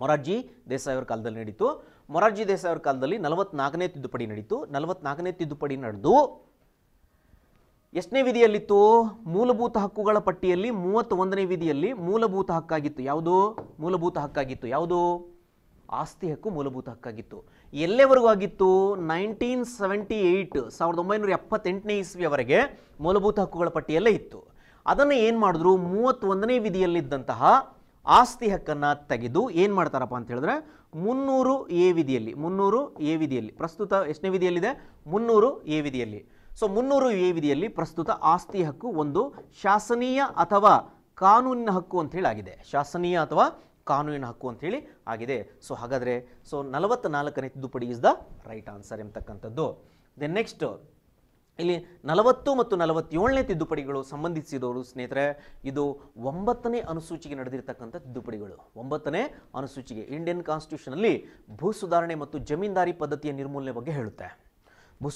ಮೊರಾರ್ಜಿ ದೇಸಾಯಿ ಅವರ ಕಾಲದಲ್ಲಿ ನಡೀತು ಮೊರಾರ್ಜಿ ದೇಸಾಯಿ ಅವರ ಕಾಲದಲ್ಲಿ ನಲವತ್ನಾಲ್ಕನೇ ತಿದ್ದುಪಡಿ ನಡೀತು ನಲವತ್ನಾಲ್ಕನೇ ತಿದ್ದುಪಡಿ ನಡೆದು ಎಷ್ಟನೇ ವಿಧಿಯಲ್ಲಿತ್ತು ಮೂಲಭೂತ ಹಕ್ಕುಗಳ ಪಟ್ಟಿಯಲ್ಲಿ ಮೂವತ್ತೊಂದನೇ ವಿಧಿಯಲ್ಲಿ ಮೂಲಭೂತ ಹಕ್ಕಾಗಿತ್ತು ಯಾವುದು ಮೂಲಭೂತ ಹಕ್ಕಾಗಿತ್ತು ಯಾವುದು ಆಸ್ತಿ ಹಕ್ಕು ಮೂಲಭೂತ ಹಕ್ಕಾಗಿತ್ತು ಎಲ್ಲೆವರೆಗೂ ಆಗಿತ್ತು ನೈನ್ಟೀನ್ ಸೆವೆಂಟಿ ಏಯ್ಟ್ ಸಾವಿರದ ಒಂಬೈನೂರ ಎಪ್ಪತ್ತೆಂಟನೇ ಇಸ್ವಿಯವರೆಗೆ ಮೂಲಭೂತ ಹಕ್ಕುಗಳ ಪಟ್ಟಿಯಲ್ಲೇ ಇತ್ತು ಅದನ್ನು ಏನು ಮಾಡಿದ್ರು ಮೂವತ್ತೊಂದನೇ ವಿಧಿಯಲ್ಲಿದ್ದಂತಹ ಆಸ್ತಿ ಹಕ್ಕನ್ನು ತೆಗೆದು ಏನು ಮಾಡ್ತಾರಪ್ಪ ಅಂತ ಹೇಳಿದ್ರೆ ಮುನ್ನೂರು ಎ ವಿಧಿಯಲ್ಲಿ ಮುನ್ನೂರು ಎ ವಿಧಿಯಲ್ಲಿ ಪ್ರಸ್ತುತ ಎಷ್ಟನೇ ವಿಧಿಯಲ್ಲಿದೆ ಮುನ್ನೂರು ಎ ವಿಧಿಯಲ್ಲಿ ಸೊ ಮುನ್ನೂರು ಎ ವಿಧಿಯಲ್ಲಿ ಪ್ರಸ್ತುತ ಆಸ್ತಿ ಹಕ್ಕು ಒಂದು ಶಾಸನೀಯ ಅಥವಾ ಕಾನೂನಿನ ಹಕ್ಕು ಅಂತೇಳಿ ಆಗಿದೆ ಶಾಸನೀಯ ಅಥವಾ ಕಾನೂನಿನ ಹಕ್ಕು ಅಂಥೇಳಿ ಆಗಿದೆ ಸೊ ಹಾಗಾದರೆ ಸೊ ನಲವತ್ತ್ನಾಲ್ಕನೇ ತಿದ್ದುಪಡಿ ಇಸ್ ದ ರೈಟ್ ಆನ್ಸರ್ ಎಂಬತಕ್ಕಂಥದ್ದು ದೆನ್ ನೆಕ್ಸ್ಟ್ ಇಲ್ಲಿ ನಲವತ್ತು ಮತ್ತು ನಲವತ್ತೇಳನೇ ತಿದ್ದುಪಡಿಗಳು ಸಂಬಂಧಿಸಿದವರು ಸ್ನೇಹಿತರೆ ಇದು ಒಂಬತ್ತನೇ ಅನುಸೂಚಿಗೆ ನಡೆದಿರ್ತಕ್ಕಂಥ ತಿದ್ದುಪಡಿಗಳು ಒಂಬತ್ತನೇ ಅನುಸೂಚಿಗೆ ಇಂಡಿಯನ್ ಕಾನ್ಸ್ಟಿಟ್ಯೂಷನಲ್ಲಿ ಭೂ ಸುಧಾರಣೆ ಮತ್ತು ಜಮೀನ್ದಾರಿ ಪದ್ಧತಿಯ ನಿರ್ಮೂಲನೆ ಬಗ್ಗೆ ಹೇಳುತ್ತೆ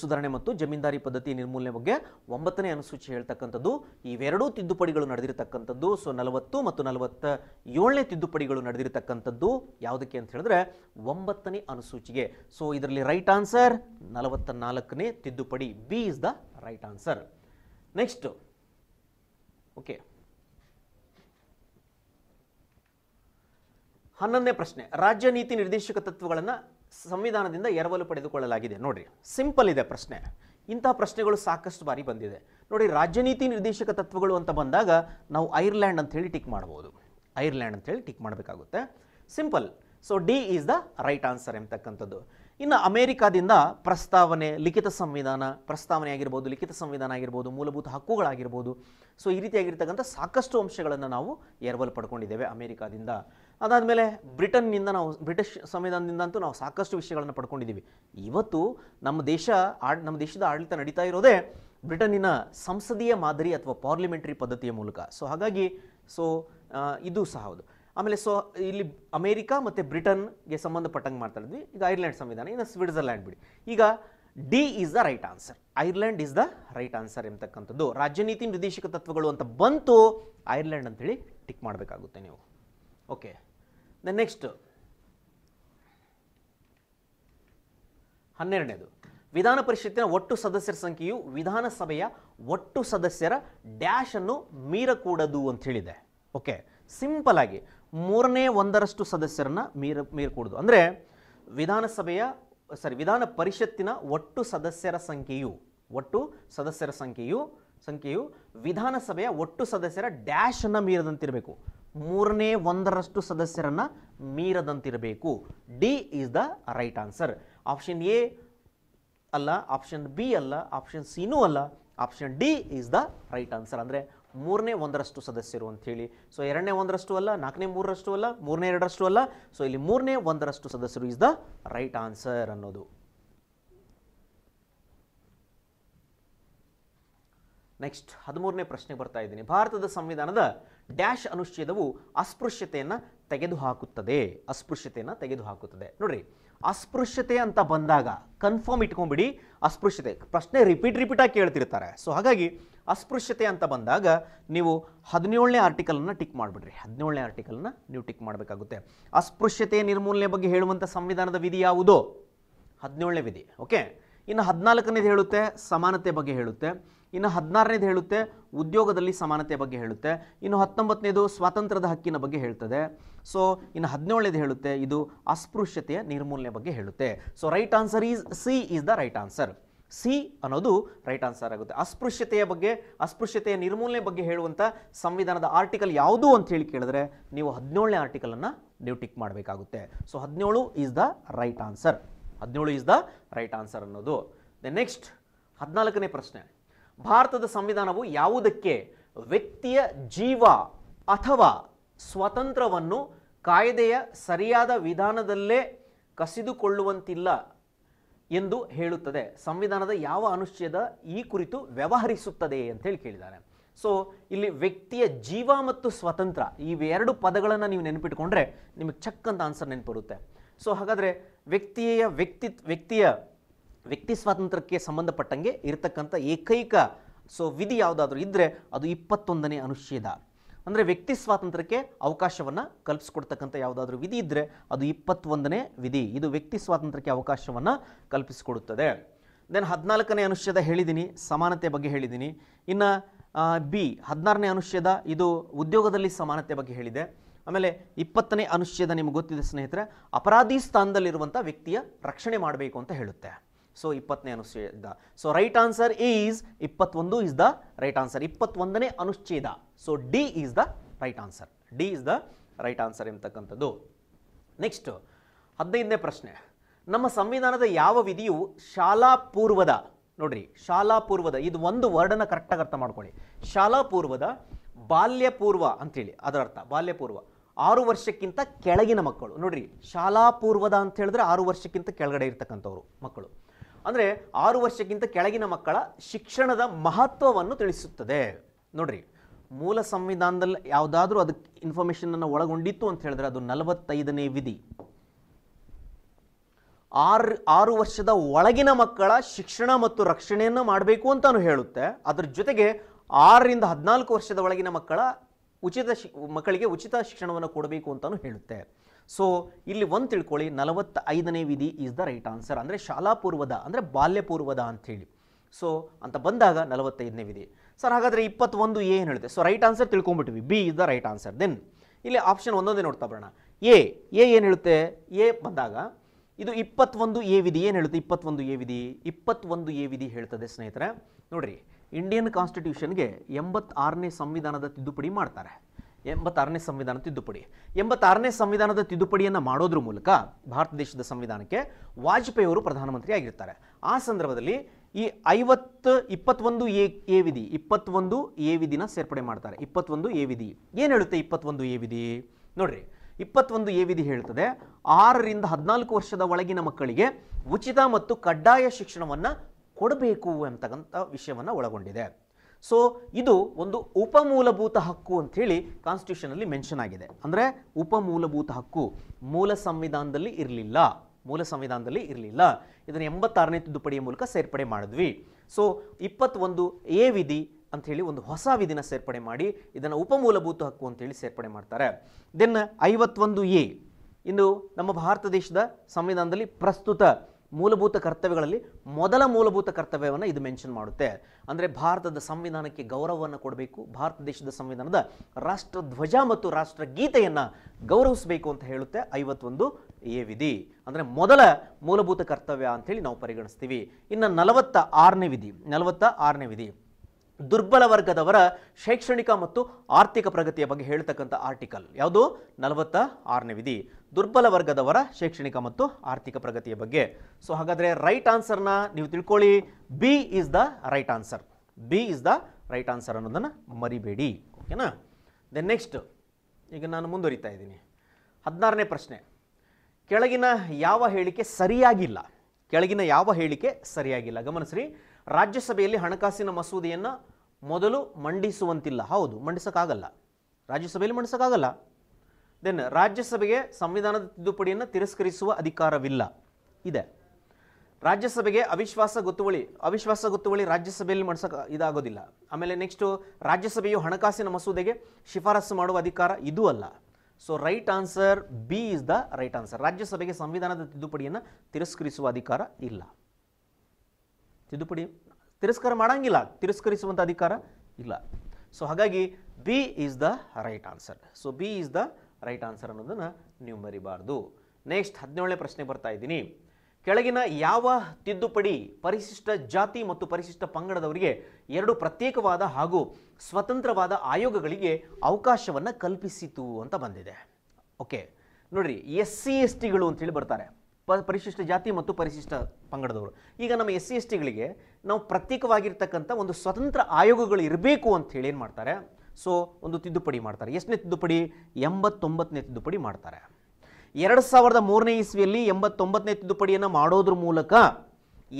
ಸುಧಾರಣೆ ಮತ್ತು ಜಮೀನ್ದಾರಿ ಪದ್ಧತಿ ನಿರ್ಮೂಲನೆ ಬಗ್ಗೆ ಒಂಬತ್ತನೇ ಅನುಸೂಚಿ ಹೇಳ್ತಕ್ಕಂಥದ್ದು ಇವೆರಡೂ ತಿದ್ದುಪಡಿಗಳು ನಡೆದಿರತಕ್ಕಂಥದ್ದು ಸೊ ನಲವತ್ತು ಮತ್ತು ನಲವತ್ತ ಏಳನೇ ತಿದ್ದುಪಡಿಗಳು ನಡೆದಿರತಕ್ಕಂಥದ್ದು ಯಾವುದಕ್ಕೆ ಅಂತ ಹೇಳಿದ್ರೆ ಒಂಬತ್ತನೇ ಅನುಸೂಚಿಗೆ ಸೊ ಇದರಲ್ಲಿ ರೈಟ್ ಆನ್ಸರ್ ನಲವತ್ತ ನಾಲ್ಕನೇ ತಿದ್ದುಪಡಿ B is the right answer next okay ಹನ್ನೊಂದನೇ ಪ್ರಶ್ನೆ ರಾಜ್ಯ ನೀತಿ ನಿರ್ದೇಶಕ ತತ್ವಗಳನ್ನು ಸಂವಿಧಾನದಿಂದ ಎರವಲು ಪಡೆದುಕೊಳ್ಳಲಾಗಿದೆ ನೋಡಿರಿ ಸಿಂಪಲ್ ಇದೆ ಪ್ರಶ್ನೆ ಇಂತಹ ಪ್ರಶ್ನೆಗಳು ಸಾಕಷ್ಟು ಬಾರಿ ಬಂದಿದೆ ನೋಡಿ ರಾಜ್ಯನೀತಿ ನಿರ್ದೇಶಕ ತತ್ವಗಳು ಅಂತ ಬಂದಾಗ ನಾವು ಐರ್ಲ್ಯಾಂಡ್ ಅಂತ ಹೇಳಿ ಟಿಕ್ ಮಾಡ್ಬೋದು ಐರ್ಲ್ಯಾಂಡ್ ಅಂತ ಹೇಳಿ ಟಿಕ್ ಮಾಡಬೇಕಾಗುತ್ತೆ simple so D is the right answer ಎಂಬತಕ್ಕಂಥದ್ದು ಇನ್ನು ಅಮೇರಿಕಾದಿಂದ ಪ್ರಸ್ತಾವನೆ ಲಿಖಿತ ಸಂವಿಧಾನ ಪ್ರಸ್ತಾವನೆ ಆಗಿರ್ಬೋದು ಲಿಖಿತ ಸಂವಿಧಾನ ಆಗಿರ್ಬೋದು ಮೂಲಭೂತ ಹಕ್ಕುಗಳಾಗಿರ್ಬೋದು ಸೊ ಈ ರೀತಿಯಾಗಿರ್ತಕ್ಕಂಥ ಸಾಕಷ್ಟು ಅಂಶಗಳನ್ನು ನಾವು ಎರವಲು ಪಡ್ಕೊಂಡಿದ್ದೇವೆ ಅಮೇರಿಕಾದಿಂದ ಅದಾದಮೇಲೆ ಬ್ರಿಟನ್ನಿಂದ ನಾವು ಬ್ರಿಟಿಷ್ ಸಂವಿಧಾನದಿಂದ ಅಂತೂ ನಾವು ಸಾಕಷ್ಟು ವಿಷಯಗಳನ್ನು ಪಡ್ಕೊಂಡಿದ್ದೀವಿ ಇವತ್ತು ನಮ್ಮ ದೇಶ ಆಡ್ ನಮ್ಮ ದೇಶದ ಆಡಳಿತ ನಡೀತಾ ಇರೋದೇ ಬ್ರಿಟನ್ನಿನ ಸಂಸದೀಯ ಮಾದರಿ ಅಥವಾ ಪಾರ್ಲಿಮೆಂಟರಿ ಪದ್ಧತಿಯ ಮೂಲಕ ಸೊ ಹಾಗಾಗಿ ಸೊ ಇದು ಸಹ ಹೌದು ಆಮೇಲೆ ಸೊ ಇಲ್ಲಿ ಅಮೇರಿಕಾ ಮತ್ತು ಬ್ರಿಟನ್ಗೆ ಸಂಬಂಧಪಟ್ಟಂಗೆ ಮಾಡ್ತಾ ಇದ್ವಿ ಈಗ ಐರ್ಲೆಂಡ್ ಸಂವಿಧಾನ ಇನ್ನು ಸ್ವಿಟ್ಜರ್ಲ್ಯಾಂಡ್ ಬಿಡಿ ಈಗ D is the right answer Ireland is the right answer ಎಂಬತಕ್ಕಂಥದ್ದು ರಾಜ್ಯನೀತಿ ನಿರ್ದೇಶಕ ತತ್ವಗಳು ಅಂತ ಬಂತು ಐರ್ಲೆಂಡ್ ಅಂತೇಳಿ ಟಿಕ್ ಮಾಡಬೇಕಾಗುತ್ತೆ ನೀವು Okay. The next ಹನ್ನೆರಡನೇದು ವಿಧಾನ ಪರಿಷತ್ತಿನ ಒಟ್ಟು ಸದಸ್ಯರ ಸಂಖ್ಯೆಯು ವಿಧಾನಸಭೆಯ ಒಟ್ಟು ಸದಸ್ಯರ ಡ್ಯಾಶ್ ಅನ್ನು ಮೀರಕೂಡದು ಅಂತ ಹೇಳಿದೆ ಓಕೆ ಸಿಂಪಲ್ ಆಗಿ ಮೂರನೇ ಒಂದರಷ್ಟು ಸದಸ್ಯರನ್ನ ಮೀರ ಮೀರಕೂಡದು ಅಂದ್ರೆ ವಿಧಾನಸಭೆಯ ಸಾರಿ ವಿಧಾನ ಪರಿಷತ್ತಿನ ಒಟ್ಟು ಸದಸ್ಯರ ಸಂಖ್ಯೆಯು ಒಟ್ಟು ಸದಸ್ಯರ ಸಂಖ್ಯೆಯು ಸಂಖ್ಯೆಯು ವಿಧಾನಸಭೆಯ ಒಟ್ಟು ಸದಸ್ಯರ ಡ್ಯಾಶ್ ಅನ್ನು ಮೀರದಂತಿರಬೇಕು ಮೂರನೇ ಒಂದರಷ್ಟು ಸದಸ್ಯರನ್ನು ಮೀರದಂತಿರಬೇಕು D is the right answer option A ಅಲ್ಲ ಆಪ್ಷನ್ ಬಿ ಅಲ್ಲ ಆಪ್ಷನ್ ಸಿನೂ ಅಲ್ಲ option D is the right answer ಅಂದರೆ ಮೂರನೇ ಒಂದರಷ್ಟು ಸದಸ್ಯರು ಹೇಳಿ ಸೊ ಎರಡನೇ ಒಂದರಷ್ಟು ಅಲ್ಲ ನಾಲ್ಕನೇ ಮೂರರಷ್ಟು ಅಲ್ಲ ಮೂರನೇ ಎರಡರಷ್ಟು ಅಲ್ಲ ಸೊ ಇಲ್ಲಿ ಮೂರನೇ ಒಂದರಷ್ಟು ಸದಸ್ಯರು ಈಸ್ ದ ರೈಟ್ ಆನ್ಸರ್ ಅನ್ನೋದು ನೆಕ್ಸ್ಟ್ ಹದಿಮೂರನೇ ಪ್ರಶ್ನೆ ಬರ್ತಾ ಇದ್ದೀನಿ ಭಾರತದ ಸಂವಿಧಾನದ ಡ್ಯಾಶ್ ಅನುಚ್ಛೇದವು ಅಸ್ಪೃಶ್ಯತೆಯನ್ನು ತೆಗೆದುಹಾಕುತ್ತದೆ ಅಸ್ಪೃಶ್ಯತೆಯನ್ನು ತೆಗೆದುಹಾಕುತ್ತದೆ ನೋಡ್ರಿ ಅಸ್ಪೃಶ್ಯತೆ ಅಂತ ಬಂದಾಗ ಕನ್ಫರ್ಮ್ ಇಟ್ಕೊಂಡ್ಬಿಡಿ ಅಸ್ಪೃಶ್ಯತೆ ಪ್ರಶ್ನೆ ರಿಪೀಟ್ ಆಗಿ ಕೇಳ್ತಿರ್ತಾರೆ ಸೊ ಹಾಗಾಗಿ ಅಸ್ಪೃಶ್ಯತೆ ಅಂತ ಬಂದಾಗ ನೀವು ಹದಿನೇಳನೇ ಆರ್ಟಿಕಲನ್ನು ಟಿಕ್ ಮಾಡಿಬಿಡ್ರಿ ಹದಿನೇಳನೇ ಆರ್ಟಿಕಲನ್ನ ನೀವು ಟಿಕ್ ಮಾಡಬೇಕಾಗುತ್ತೆ ಅಸ್ಪೃಶ್ಯತೆ ನಿರ್ಮೂಲನೆ ಬಗ್ಗೆ ಹೇಳುವಂಥ ಸಂವಿಧಾನದ ವಿಧಿ ಯಾವುದೋ ಹದಿನೇಳನೇ ವಿಧಿ ಓಕೆ ಇನ್ನು ಹದಿನಾಲ್ಕನೇದು ಹೇಳುತ್ತೆ ಸಮಾನತೆ ಬಗ್ಗೆ ಹೇಳುತ್ತೆ ಇನ್ನು ಹದಿನಾರನೇದು ಹೇಳುತ್ತೆ ಉದ್ಯೋಗದಲ್ಲಿ ಸಮಾನತೆ ಬಗ್ಗೆ ಹೇಳುತ್ತೆ ಇನ್ನು ಹತ್ತೊಂಬತ್ತನೇದು ಸ್ವಾತಂತ್ರ್ಯದ ಹಕ್ಕಿನ ಬಗ್ಗೆ ಹೇಳ್ತದೆ ಸೊ ಇನ್ನು ಹದಿನೇಳನೇದು ಹೇಳುತ್ತೆ ಇದು ಅಸ್ಪೃಶ್ಯತೆಯ ನಿರ್ಮೂಲನೆ ಬಗ್ಗೆ ಹೇಳುತ್ತೆ so right answer is C is the right answer C ಅನ್ನೋದು ರೈಟ್ ಆನ್ಸರ್ ಆಗುತ್ತೆ ಅಸ್ಪೃಶ್ಯತೆಯ ಬಗ್ಗೆ ಅಸ್ಪೃಶ್ಯತೆಯ ನಿರ್ಮೂಲನೆ ಬಗ್ಗೆ ಹೇಳುವಂಥ ಸಂವಿಧಾನದ ಆರ್ಟಿಕಲ್ ಯಾವುದು ಅಂತ ಹೇಳಿ ಕೇಳಿದ್ರೆ ನೀವು ಹದಿನೇಳನೇ ಆರ್ಟಿಕಲನ್ನು ನೀವು ಟಿಕ್ ಮಾಡಬೇಕಾಗುತ್ತೆ ಸೊ ಹದಿನೇಳು ಈಸ್ ದ ರೈಟ್ ಆನ್ಸರ್ ಹದಿನೇಳು ಈಸ್ ದ ರೈಟ್ ಆನ್ಸರ್ ಅನ್ನೋದು ದ ನೆಕ್ಸ್ಟ್ ಹದಿನಾಲ್ಕನೇ ಪ್ರಶ್ನೆ ಭಾರತದ ಸಂವಿಧಾನವು ಯಾವುದಕ್ಕೆ ವ್ಯಕ್ತಿಯ ಜೀವ ಅಥವಾ ಸ್ವತಂತ್ರವನ್ನು ಕಾಯ್ದೆಯ ಸರಿಯಾದ ವಿಧಾನದಲ್ಲೇ ಕಸಿದುಕೊಳ್ಳುವಂತಿಲ್ಲ ಎಂದು ಹೇಳುತ್ತದೆ ಸಂವಿಧಾನದ ಯಾವ ಅನುಚ್ಛೇದ ಈ ಕುರಿತು ವ್ಯವಹರಿಸುತ್ತದೆ ಅಂತೇಳಿ ಕೇಳಿದ್ದಾರೆ ಸೊ ಇಲ್ಲಿ ವ್ಯಕ್ತಿಯ ಜೀವ ಮತ್ತು ಸ್ವತಂತ್ರ ಇವೆರಡು ಪದಗಳನ್ನು ನೀವು ನೆನಪಿಟ್ಕೊಂಡ್ರೆ ನಿಮಗೆ ಚಕ್ಕಂತ ಅಂತ ಆನ್ಸರ್ ನೆನಪಿರುತ್ತೆ ಸೊ ಹಾಗಾದರೆ ವ್ಯಕ್ತಿಯ ವ್ಯಕ್ತಿ ವ್ಯಕ್ತಿಯ ವ್ಯಕ್ತಿ ಸ್ವಾತಂತ್ರ್ಯಕ್ಕೆ ಸಂಬಂಧಪಟ್ಟಂಗೆ ಇರತಕ್ಕಂಥ ಏಕೈಕ ಸೊ ವಿಧಿ ಯಾವುದಾದ್ರೂ ಇದ್ದರೆ ಅದು ಇಪ್ಪತ್ತೊಂದನೇ ಅನುಚ್ಛೇದ ಅಂದರೆ ವ್ಯಕ್ತಿ ಸ್ವಾತಂತ್ರ್ಯಕ್ಕೆ ಅವಕಾಶವನ್ನು ಕಲ್ಪಿಸ್ಕೊಡ್ತಕ್ಕಂಥ ಯಾವುದಾದ್ರೂ ವಿಧಿ ಇದ್ದರೆ ಅದು ಇಪ್ಪತ್ತೊಂದನೇ ವಿಧಿ ಇದು ವ್ಯಕ್ತಿ ಸ್ವಾತಂತ್ರ್ಯಕ್ಕೆ ಅವಕಾಶವನ್ನು ಕಲ್ಪಿಸಿಕೊಡುತ್ತದೆ ದೆನ್ ಹದಿನಾಲ್ಕನೇ ಅನುಚ್ಛೇದ ಹೇಳಿದ್ದೀನಿ ಸಮಾನತೆ ಬಗ್ಗೆ ಹೇಳಿದ್ದೀನಿ ಇನ್ನು ಬಿ ಹದಿನಾರನೇ ಅನುಚ್ಛೇದ ಇದು ಉದ್ಯೋಗದಲ್ಲಿ ಸಮಾನತೆ ಬಗ್ಗೆ ಹೇಳಿದೆ ಆಮೇಲೆ ಇಪ್ಪತ್ತನೇ ಅನುಚ್ಛೇದ ನಿಮ್ಗೆ ಗೊತ್ತಿದೆ ಸ್ನೇಹಿತರೆ ಅಪರಾಧಿ ಸ್ಥಾನದಲ್ಲಿರುವಂಥ ವ್ಯಕ್ತಿಯ ರಕ್ಷಣೆ ಮಾಡಬೇಕು ಅಂತ ಹೇಳುತ್ತೆ ಸೊ ಇಪ್ಪತ್ತನೇ ಅನುಚ್ಛೇದ ಸೊ ರೈಟ್ ಆನ್ಸರ್ ಈಸ್ ಇಪ್ಪತ್ತೊಂದು ಇಸ್ ದ ರೈಟ್ ಆನ್ಸರ್ ಇಪ್ಪತ್ತೊಂದನೇ ಅನುಚ್ಛೇದ so D is the right answer D is the right answer ಎಂಬತಕ್ಕಂಥದ್ದು ನೆಕ್ಸ್ಟ್ ಹದಿನೈದನೇ ಪ್ರಶ್ನೆ ನಮ್ಮ ಸಂವಿಧಾನದ ಯಾವ ವಿಧಿಯು ಶಾಲಾ ಪೂರ್ವದ ನೋಡ್ರಿ ಶಾಲಾ ಪೂರ್ವದ ಇದು ಒಂದು ವರ್ಡನ್ನು ಕರೆಕ್ಟಾಗಿ ಅರ್ಥ ಮಾಡ್ಕೊಳ್ಳಿ ಶಾಲಾ ಪೂರ್ವದ ಬಾಲ್ಯಪೂರ್ವ ಅಂತೇಳಿ ಅದರ ಅರ್ಥ ಬಾಲ್ಯಪೂರ್ವ ಆರು ವರ್ಷಕ್ಕಿಂತ ಕೆಳಗಿನ ಮಕ್ಕಳು ನೋಡ್ರಿ ಶಾಲಾ ಪೂರ್ವದ ಅಂತ ಹೇಳಿದ್ರೆ ಆರು ವರ್ಷಕ್ಕಿಂತ ಕೆಳಗಡೆ ಇರ್ತಕ್ಕಂಥವ್ರು ಮಕ್ಕಳು ಅಂದರೆ ಆರು ವರ್ಷಕ್ಕಿಂತ ಕೆಳಗಿನ ಮಕ್ಕಳ ಶಿಕ್ಷಣದ ಮಹತ್ವವನ್ನು ತಿಳಿಸುತ್ತದೆ ನೋಡ್ರಿ ಮೂಲ ಸಂವಿಧಾನದಲ್ಲಿ ಯಾವುದಾದ್ರೂ ಅದಕ್ಕೆ ಅನ್ನು ಒಳಗೊಂಡಿತ್ತು ಅಂತ ಹೇಳಿದ್ರೆ ಅದು ನಲವತ್ತೈದನೇ ವಿಧಿ ಆರು ಆರು ವರ್ಷದ ಒಳಗಿನ ಮಕ್ಕಳ ಶಿಕ್ಷಣ ಮತ್ತು ರಕ್ಷಣೆಯನ್ನು ಮಾಡಬೇಕು ಅಂತಾನು ಹೇಳುತ್ತೆ ಅದರ ಜೊತೆಗೆ ಆರರಿಂದ ಹದಿನಾಲ್ಕು ವರ್ಷದ ಒಳಗಿನ ಮಕ್ಕಳ ಉಚಿತ ಶಿ ಮಕ್ಕಳಿಗೆ ಉಚಿತ ಶಿಕ್ಷಣವನ್ನು ಕೊಡಬೇಕು ಅಂತಲೂ ಹೇಳುತ್ತೆ ಸೊ ಇಲ್ಲಿ ಒಂದು ತಿಳ್ಕೊಳ್ಳಿ ಐದನೇ ವಿಧಿ ಈಸ್ ದ ರೈಟ್ ಆನ್ಸರ್ ಅಂದರೆ ಶಾಲಾ ಪೂರ್ವದ ಅಂದರೆ ಬಾಲ್ಯ ಪೂರ್ವದ ಅಂಥೇಳಿ ಸೊ ಅಂತ ಬಂದಾಗ ನಲವತ್ತೈದನೇ ವಿಧಿ ಸರ್ ಹಾಗಾದರೆ ಇಪ್ಪತ್ತೊಂದು ಎ ಏನು ಹೇಳುತ್ತೆ ಸೊ ರೈಟ್ ಆನ್ಸರ್ ತಿಳ್ಕೊಂಬಿಟ್ವಿ B is the right answer then ಇಲ್ಲಿ ಆಪ್ಷನ್ ಒಂದೊಂದೇ ನೋಡ್ತಾ ಬರೋಣ ಎ ಎ ಏನು ಹೇಳುತ್ತೆ ಎ ಬಂದಾಗ ಇದು ಇಪ್ಪತ್ತೊಂದು ಎ ವಿಧಿ ಏನು ಹೇಳುತ್ತೆ ಇಪ್ಪತ್ತೊಂದು ಎ ವಿಧಿ ಇಪ್ಪತ್ತೊಂದು ಎ ವಿಧಿ ಹೇಳ್ತದೆ ಸ್ನೇಹಿತರೆ ನೋಡಿರಿ ಇಂಡಿಯನ್ ಕಾನ್ಸ್ಟಿಟ್ಯೂಷನ್ಗೆ ಎಂಬತ್ತಾರನೇ ಸಂವಿಧಾನದ ತಿದ್ದುಪಡಿ ಮಾಡ್ತಾರೆ ಎಂಬತ್ತಾರನೇ ಸಂವಿಧಾನ ತಿದ್ದುಪಡಿ ಎಂಬತ್ತಾರನೇ ಸಂವಿಧಾನದ ತಿದ್ದುಪಡಿಯನ್ನು ಮಾಡೋದ್ರ ಮೂಲಕ ಭಾರತ ದೇಶದ ಸಂವಿಧಾನಕ್ಕೆ ವಾಜಪೇಯಿ ಅವರು ಪ್ರಧಾನಮಂತ್ರಿ ಆಗಿರ್ತಾರೆ ಆ ಸಂದರ್ಭದಲ್ಲಿ ಈ ಐವತ್ತು ಇಪ್ಪತ್ತೊಂದು ಎ ಎ ವಿಧಿ ಇಪ್ಪತ್ತೊಂದು ಎ ವಿಧಿನ ಸೇರ್ಪಡೆ ಮಾಡ್ತಾರೆ ಇಪ್ಪತ್ತೊಂದು ಎ ವಿಧಿ ಏನು ಹೇಳುತ್ತೆ ಇಪ್ಪತ್ತೊಂದು ಎ ವಿಧಿ ನೋಡ್ರಿ ಇಪ್ಪತ್ತೊಂದು ಎ ವಿಧಿ ಹೇಳ್ತದೆ ಆರರಿಂದ ಹದಿನಾಲ್ಕು ವರ್ಷದ ಒಳಗಿನ ಮಕ್ಕಳಿಗೆ ಉಚಿತ ಮತ್ತು ಕಡ್ಡಾಯ ಶಿಕ್ಷಣವನ್ನು ಕೊಡಬೇಕು ಅಂತಕ್ಕಂಥ ವಿಷಯವನ್ನು ಒಳಗೊಂಡಿದೆ ಸೊ ಇದು ಒಂದು ಉಪಮೂಲಭೂತ ಹಕ್ಕು ಅಂಥೇಳಿ ಕಾನ್ಸ್ಟಿಟ್ಯೂಷನಲ್ಲಿ ಮೆನ್ಷನ್ ಆಗಿದೆ ಅಂದರೆ ಉಪಮೂಲಭೂತ ಹಕ್ಕು ಮೂಲ ಸಂವಿಧಾನದಲ್ಲಿ ಇರಲಿಲ್ಲ ಮೂಲ ಸಂವಿಧಾನದಲ್ಲಿ ಇರಲಿಲ್ಲ ಇದನ್ನು ಎಂಬತ್ತಾರನೇ ತಿದ್ದುಪಡಿಯ ಮೂಲಕ ಸೇರ್ಪಡೆ ಮಾಡಿದ್ವಿ ಸೊ ಇಪ್ಪತ್ತೊಂದು ಎ ವಿಧಿ ಅಂಥೇಳಿ ಒಂದು ಹೊಸ ವಿಧಿನ ಸೇರ್ಪಡೆ ಮಾಡಿ ಇದನ್ನು ಉಪಮೂಲಭೂತ ಹಕ್ಕು ಅಂತೇಳಿ ಸೇರ್ಪಡೆ ಮಾಡ್ತಾರೆ ದೆನ್ ಐವತ್ತೊಂದು ಎ ಇನ್ನು ನಮ್ಮ ಭಾರತ ದೇಶದ ಸಂವಿಧಾನದಲ್ಲಿ ಪ್ರಸ್ತುತ ಮೂಲಭೂತ ಕರ್ತವ್ಯಗಳಲ್ಲಿ ಮೊದಲ ಮೂಲಭೂತ ಕರ್ತವ್ಯವನ್ನು ಇದು ಮೆನ್ಷನ್ ಮಾಡುತ್ತೆ ಅಂದರೆ ಭಾರತದ ಸಂವಿಧಾನಕ್ಕೆ ಗೌರವವನ್ನು ಕೊಡಬೇಕು ಭಾರತ ದೇಶದ ಸಂವಿಧಾನದ ರಾಷ್ಟ್ರಧ್ವಜ ಮತ್ತು ರಾಷ್ಟ್ರಗೀತೆಯನ್ನು ಗೌರವಿಸಬೇಕು ಅಂತ ಹೇಳುತ್ತೆ ಐವತ್ತೊಂದು ಎ ವಿಧಿ ಅಂದರೆ ಮೊದಲ ಮೂಲಭೂತ ಕರ್ತವ್ಯ ಅಂತೇಳಿ ನಾವು ಪರಿಗಣಿಸ್ತೀವಿ ಇನ್ನು ನಲವತ್ತ ಆರನೇ ವಿಧಿ ನಲವತ್ತ ಆರನೇ ವಿಧಿ ದುರ್ಬಲ ವರ್ಗದವರ ಶೈಕ್ಷಣಿಕ ಮತ್ತು ಆರ್ಥಿಕ ಪ್ರಗತಿಯ ಬಗ್ಗೆ ಹೇಳ್ತಕ್ಕಂಥ ಆರ್ಟಿಕಲ್ ಯಾವುದು ನಲವತ್ತ ಆರನೇ ವಿಧಿ ದುರ್ಬಲ ವರ್ಗದವರ ಶೈಕ್ಷಣಿಕ ಮತ್ತು ಆರ್ಥಿಕ ಪ್ರಗತಿಯ ಬಗ್ಗೆ ಸೊ ಹಾಗಾದರೆ ರೈಟ್ ಆನ್ಸರ್ನ ನೀವು ತಿಳ್ಕೊಳ್ಳಿ B is the right answer B is the right answer ಅನ್ನೋದನ್ನು ಮರಿಬೇಡಿ ಓಕೆನಾ ದೆನ್ ನೆಕ್ಸ್ಟ್ ಈಗ ನಾನು ಮುಂದುವರಿತಾ ಇದ್ದೀನಿ ಹದಿನಾರನೇ ಪ್ರಶ್ನೆ ಕೆಳಗಿನ ಯಾವ ಹೇಳಿಕೆ ಸರಿಯಾಗಿಲ್ಲ ಕೆಳಗಿನ ಯಾವ ಹೇಳಿಕೆ ಸರಿಯಾಗಿಲ್ಲ ಗಮನಿಸ್ರಿ ರಾಜ್ಯಸಭೆಯಲ್ಲಿ ಹಣಕಾಸಿನ ಮಸೂದೆಯನ್ನು ಮೊದಲು ಮಂಡಿಸುವಂತಿಲ್ಲ ಹೌದು ಮಂಡಿಸೋಕ್ಕಾಗಲ್ಲ ರಾಜ್ಯಸಭೆಯಲ್ಲಿ ಮಂಡಿಸೋಕ್ಕಾಗಲ್ಲ ದೆನ್ ರಾಜ್ಯಸಭೆಗೆ ಸಂವಿಧಾನದ ತಿದ್ದುಪಡಿಯನ್ನು ತಿರಸ್ಕರಿಸುವ ಅಧಿಕಾರವಿಲ್ಲ ಇದೆ ರಾಜ್ಯಸಭೆಗೆ ಅವಿಶ್ವಾಸ ಗೊತ್ತುವಳಿ ಅವಿಶ್ವಾಸ ಗೊತ್ತುವಳಿ ರಾಜ್ಯಸಭೆಯಲ್ಲಿ ಮಾಡಿಸೋಕ ಇದಾಗೋದಿಲ್ಲ ಆಮೇಲೆ ನೆಕ್ಸ್ಟು ರಾಜ್ಯಸಭೆಯು ಹಣಕಾಸಿನ ಮಸೂದೆಗೆ ಶಿಫಾರಸು ಮಾಡುವ ಅಧಿಕಾರ ಇದೂ ಅಲ್ಲ so right answer B is the right answer ರಾಜ್ಯಸಭೆಗೆ ಸಂವಿಧಾನದ ತಿದ್ದುಪಡಿಯನ್ನು ತಿರಸ್ಕರಿಸುವ ಅಧಿಕಾರ ಇಲ್ಲ ತಿದ್ದುಪಡಿ ತಿರಸ್ಕಾರ ಮಾಡಂಗಿಲ್ಲ ತಿರಸ್ಕರಿಸುವಂಥ ಅಧಿಕಾರ ಇಲ್ಲ ಸೊ ಹಾಗಾಗಿ B is the right answer so B is the right answer ಅನ್ನೋದನ್ನು ನೀವು ಮರಿಬಾರ್ದು ನೆಕ್ಸ್ಟ್ ಹದಿನೇಳನೇ ಪ್ರಶ್ನೆ ಬರ್ತಾ ಇದ್ದೀನಿ ಕೆಳಗಿನ ಯಾವ ತಿದ್ದುಪಡಿ ಪರಿಶಿಷ್ಟ ಜಾತಿ ಮತ್ತು ಪರಿಶಿಷ್ಟ ಪಂಗಡದವರಿಗೆ ಎರಡು ಪ್ರತ್ಯೇಕವಾದ ಹಾಗೂ ಸ್ವತಂತ್ರವಾದ ಆಯೋಗಗಳಿಗೆ ಅವಕಾಶವನ್ನು ಕಲ್ಪಿಸಿತು ಅಂತ ಬಂದಿದೆ ಓಕೆ ನೋಡಿರಿ ಎಸ್ ಸಿ ಎಸ್ ಟಿಗಳು ಹೇಳಿ ಬರ್ತಾರೆ ಪರಿಶಿಷ್ಟ ಜಾತಿ ಮತ್ತು ಪರಿಶಿಷ್ಟ ಪಂಗಡದವರು ಈಗ ನಮ್ಮ ಎಸ್ ಸಿ ಎಸ್ ಟಿಗಳಿಗೆ ನಾವು ಪ್ರತ್ಯೇಕವಾಗಿರ್ತಕ್ಕಂಥ ಒಂದು ಸ್ವತಂತ್ರ ಆಯೋಗಗಳು ಇರಬೇಕು ಅಂತ ಹೇಳಿ ಏನು ಮಾಡ್ತಾರೆ ಸೊ ಒಂದು ತಿದ್ದುಪಡಿ ಮಾಡ್ತಾರೆ ಎಷ್ಟನೇ ತಿದ್ದುಪಡಿ ಎಂಬತ್ತೊಂಬತ್ತನೇ ತಿದ್ದುಪಡಿ ಮಾಡ್ತಾರೆ ಎರಡು ಸಾವಿರದ ಮೂರನೇ ಇಸ್ವಿಯಲ್ಲಿ ಎಂಬತ್ತೊಂಬತ್ತನೇ ತಿದ್ದುಪಡಿಯನ್ನು ಮಾಡೋದ್ರ ಮೂಲಕ